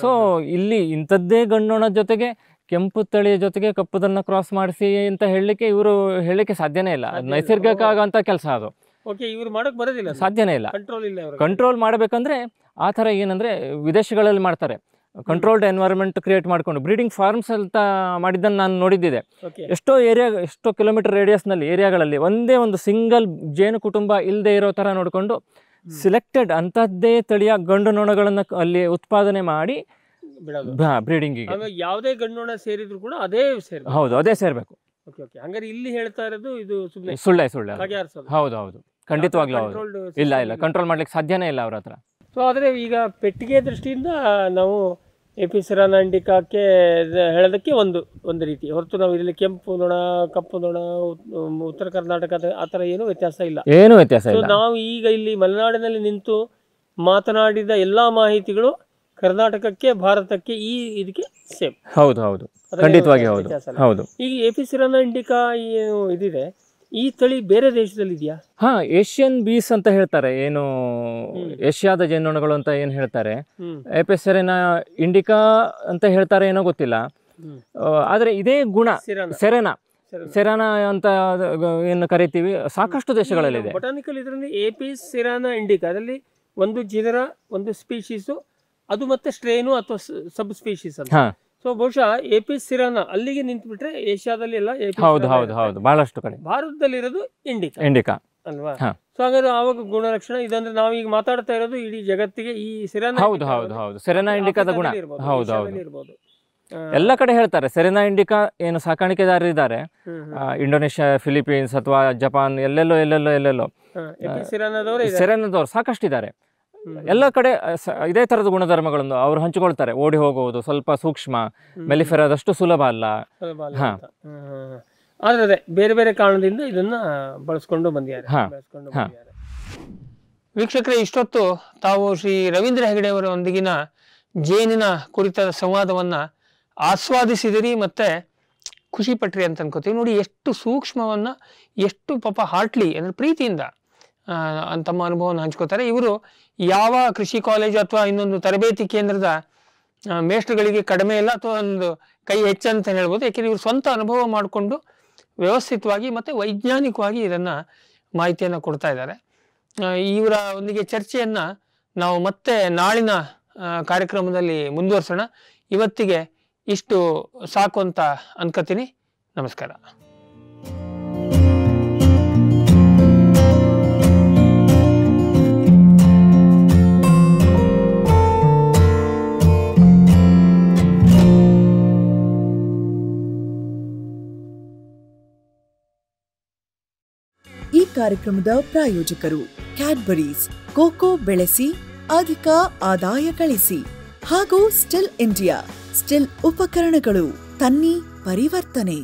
ಸೊ ಇಲ್ಲಿ ಇಂಥದ್ದೇ ಗಂಡೊಣ ಜೊತೆಗೆ ಕೆಂಪು ತಳಿಯ ಜೊತೆಗೆ ಕಪ್ಪುದನ್ನು ಕ್ರಾಸ್ ಮಾಡಿಸಿ ಅಂತ ಹೇಳಲಿಕ್ಕೆ ಇವರು ಹೇಳಲಿಕ್ಕೆ ಸಾಧ್ಯನೇ ಇಲ್ಲ ನೈಸರ್ಗಿಕ ಆಗುವಂಥ ಕೆಲಸ ಅದು ಓಕೆ ಇವ್ರು ಮಾಡೋಕೆ ಬರೋದಿಲ್ಲ ಸಾಧ್ಯನೇ ಇಲ್ಲ ಕಂಟ್ರೋಲ್ ಇಲ್ಲ ಕಂಟ್ರೋಲ್ ಮಾಡಬೇಕಂದ್ರೆ ಆ ಥರ ಏನಂದರೆ ವಿದೇಶಗಳಲ್ಲಿ ಮಾಡ್ತಾರೆ ಕಂಟ್ರೋಲ್ಡ್ ಎನ್ವೈರನ್ಮೆಂಟ್ ಕ್ರಿಯೇಟ್ ಮಾಡಿಕೊಂಡು ಬ್ರೀಡಿಂಗ್ ಫಾರ್ಮ್ಸ್ ಅಂತ ಮಾಡಿದ್ದನ್ನು ನಾನು ನೋಡಿದ್ದಿದೆ ಎಷ್ಟೋ ಏರಿಯಾ ಎಷ್ಟೋ ಕಿಲೋಮೀಟರ್ ರೇಡಿಯಸ್ನಲ್ಲಿ ಏರಿಯಾಗಳಲ್ಲಿ ಒಂದೇ ಒಂದು ಸಿಂಗಲ್ ಜೇನು ಕುಟುಂಬ ಇಲ್ಲದೆ ಇರೋ ಥರ ನೋಡಿಕೊಂಡು ಸಿಲೆಕ್ಟೆಡ್ ಅಂಥದ್ದೇ ತಳಿಯ ಗಂಡು ನೊಣಗಳನ್ನು ಅಲ್ಲಿ ಉತ್ಪಾದನೆ ಮಾಡಿ ಬ್ರೀಡಿಂಗಿಗೆ ಯಾವುದೇ ಗಂಡು ನೊಣ ಸೇರಿದ್ರು ಕೂಡ ಅದೇ ಸೇರಿ ಹೌದು ಅದೇ ಸೇರಬೇಕು ಓಕೆ ಓಕೆ ಹಂಗಾರೆ ಇಲ್ಲಿ ಹೇಳ್ತಾ ಇರೋದು ಇದು ಸುಳ್ಳೆ ಸುಳ್ಳೆ ಹೌದು ಹೌದು ಖಂಡಿತವಾಗ್ಲೂ ಇಲ್ಲ ಇಲ್ಲ ಕಂಟ್ರೋಲ್ ಮಾಡ್ಲಿಕ್ಕೆ ಸಾಧ್ಯನೇ ಇಲ್ಲ ಅವ್ರ ಹತ್ರ ಸೊ ಆದರೆ ಈಗ ಪೆಟ್ಟಿಗೆ ದೃಷ್ಟಿಯಿಂದ ನಾವು ಎಪಿಸಿರಾನ ಅಂಡಿಕಾಕ್ಕೆ ಹೇಳೋದಕ್ಕೆ ಒಂದು ಒಂದು ರೀತಿ ಹೊರತು ನಾವು ಇಲ್ಲಿ ಕೆಂಪು ನೊಣ ಕಪ್ಪು ನೊಣ ಉತ್ತರ ಕರ್ನಾಟಕ ಆ ಥರ ಏನೂ ವ್ಯತ್ಯಾಸ ಇಲ್ಲ ಏನೂ ವ್ಯತ್ಯಾಸ ಇಲ್ಲ ನಾವು ಈಗ ಇಲ್ಲಿ ಮಲೆನಾಡಿನಲ್ಲಿ ನಿಂತು ಮಾತನಾಡಿದ ಎಲ್ಲ ಮಾಹಿತಿಗಳು ಕರ್ನಾಟಕಕ್ಕೆ ಭಾರತಕ್ಕೆ ಈ ಇದಕ್ಕೆ ಸೇಮ್ ಹೌದು ಹೌದು ಖಂಡಿತವಾಗಿ ಹೌದು ಹೌದು ಈಗ ಎಪಿಸಿರಾನ ಏನು ಇದಿದೆ ಈ ತಳಿ ಬೇರೆ ದೇಶದಲ್ಲಿ ಇದೆಯಾ ಹಾ ಏಷ್ಯನ್ ಬೀಸ್ ಅಂತ ಹೇಳ್ತಾರೆ ಏನು ಏಷ್ಯಾದ ಜೇನುನೊಣಗಳು ಅಂತ ಏನು ಹೇಳ್ತಾರೆ ಎಪೆಸರಿನ ಇಂಡಿಕಾ ಅಂತ ಹೇಳ್ತಾರೆ ಏನೋ ಗೊತ್ತಿಲ್ಲ ಆದರೆ ಇದೇ ಗುಣ ಸೆರೆನಾ ಸೆರಾನಾ ಅಂತ ಏನು ಕರಿತೀವಿ ಸಾಕಷ್ಟು ದೇಶಗಳಲ್ಲಿದೆ ಬೊಟಾನಿಕಲ್ ಇದರಲ್ಲಿ ಎಪಿಸ್ ಸೆರಾನಾ ಇಂಡಿಕಾ ಅದರಲ್ಲಿ ಒಂದು ಜೀನರ ಒಂದು ಸ್ಪೀಶೀಸು ಅದು ಮತ್ತೆ ಸ್ಟ್ರೇನು ಅಥವಾ ಸಬ್ ಸ್ಪೀಶೀಸ್ ಅಂತ ಸೊ ಬಹುಶಃ ಎ ಪಿ ಸಿರಾನ ಅಲ್ಲಿಗೆ ನಿಂತ್ಬಿಟ್ರೆ ಏಷ್ಯಾದಲ್ಲಿ ಎಲ್ಲ ಹೌದು ಹೌದು ಹೌದು ಬಹಳಷ್ಟು ಕಡೆ ಇರೋದು ಇಂಡಿಕಾ ಇಂಡಿಕಾ ಅಲ್ವಾ ಸೊ ಹಾಗಾದ್ರೆ ಆವಾಗ ಗುಣಲಕ್ಷಣ ಇದಂದ್ರೆ ನಾವು ಈಗ ಮಾತಾಡ್ತಾ ಇರೋದು ಇಡೀ ಜಗತ್ತಿಗೆ ಈ ಸಿರಾನ ಹೌದು ಹೌದು ಹೌದು ಸೆರೆನಾ ಇಂಡಿಕಾದ ಗುಣ ಹೌದು ಹೌದು ಎಲ್ಲ ಕಡೆ ಹೇಳ್ತಾರೆ ಸೆರೆನಾ ಇಂಡಿಕಾ ಏನು ಇದ್ದಾರೆ ಇಂಡೋನೇಷ್ಯಾ ಫಿಲಿಪೀನ್ಸ್ ಅಥವಾ ಜಪಾನ್ ಎಲ್ಲೆಲ್ಲೋ ಎಲ್ಲೆಲ್ಲೋ ಎಲ್ಲೆಲ್ಲೋ ಸೆರೆನಾದವರು ಇದ್ದಾರೆ ಎಲ್ಲ ಕಡೆ ಇದೇ ತರದ ಗುಣಧರ್ಮಗಳನ್ನು ಅವರು ಹಂಚಿಕೊಳ್ತಾರೆ ಓಡಿ ಹೋಗುವುದು ಸ್ವಲ್ಪ ಸೂಕ್ಷ್ಮ ಮೆಲಿಫೆರ ಸುಲಭ ಅಲ್ಲ ಆದ್ರೆ ಅದೇ ಬೇರೆ ಬೇರೆ ಕಾರಣದಿಂದ ಇದನ್ನ ಬಳಸ್ಕೊಂಡು ಬಂದಿದ್ದಾರೆ ವೀಕ್ಷಕರೇ ಇಷ್ಟೊತ್ತು ತಾವು ಶ್ರೀ ರವೀಂದ್ರ ಹೆಗಡೆಯವರೊಂದಿಗಿನ ಜೇನಿನ ಕುರಿತಾದ ಸಂವಾದವನ್ನ ಆಸ್ವಾದಿಸಿದಿರಿ ಮತ್ತೆ ಖುಷಿ ಪಟ್ರಿ ಅಂತ ಅನ್ಕೋತೀವಿ ನೋಡಿ ಎಷ್ಟು ಸೂಕ್ಷ್ಮವನ್ನ ಎಷ್ಟು ಪಾಪ ಹಾರ್ಟ್ಲಿ ಅಂದ್ರೆ ಪ್ರೀತಿಯಿಂದ ತಮ್ಮ ಅನುಭವವನ್ನು ಹಂಚ್ಕೋತಾರೆ ಇವರು ಯಾವ ಕೃಷಿ ಕಾಲೇಜು ಅಥವಾ ಇನ್ನೊಂದು ತರಬೇತಿ ಕೇಂದ್ರದ ಮೇಷ್ಟ್ರುಗಳಿಗೆ ಕಡಿಮೆ ಇಲ್ಲ ಅಥವಾ ಒಂದು ಕೈ ಹೆಚ್ಚು ಅಂತ ಹೇಳ್ಬೋದು ಯಾಕೆಂದರೆ ಇವರು ಸ್ವಂತ ಅನುಭವ ಮಾಡಿಕೊಂಡು ವ್ಯವಸ್ಥಿತವಾಗಿ ಮತ್ತು ವೈಜ್ಞಾನಿಕವಾಗಿ ಇದನ್ನು ಮಾಹಿತಿಯನ್ನು ಕೊಡ್ತಾ ಇದ್ದಾರೆ ಇವರ ಒಂದಿಗೆ ಚರ್ಚೆಯನ್ನು ನಾವು ಮತ್ತೆ ನಾಳಿನ ಕಾರ್ಯಕ್ರಮದಲ್ಲಿ ಮುಂದುವರ್ಸೋಣ ಇವತ್ತಿಗೆ ಇಷ್ಟು ಸಾಕು ಅಂತ ಅನ್ಕೋತೀನಿ ನಮಸ್ಕಾರ ಕಾರ್ಯಕ್ರಮದ ಪ್ರಾಯೋಜಕರು ಕ್ಯಾಡ್ಬರೀಸ್ ಕೋಕೋ ಬೆಳೆಸಿ ಅಧಿಕ ಆದಾಯ ಗಳಿಸಿ ಹಾಗೂ ಸ್ಟಿಲ್ ಇಂಡಿಯಾ ಸ್ಟಿಲ್ ಉಪಕರಣಗಳು ತನ್ನಿ ಪರಿವರ್ತನೆ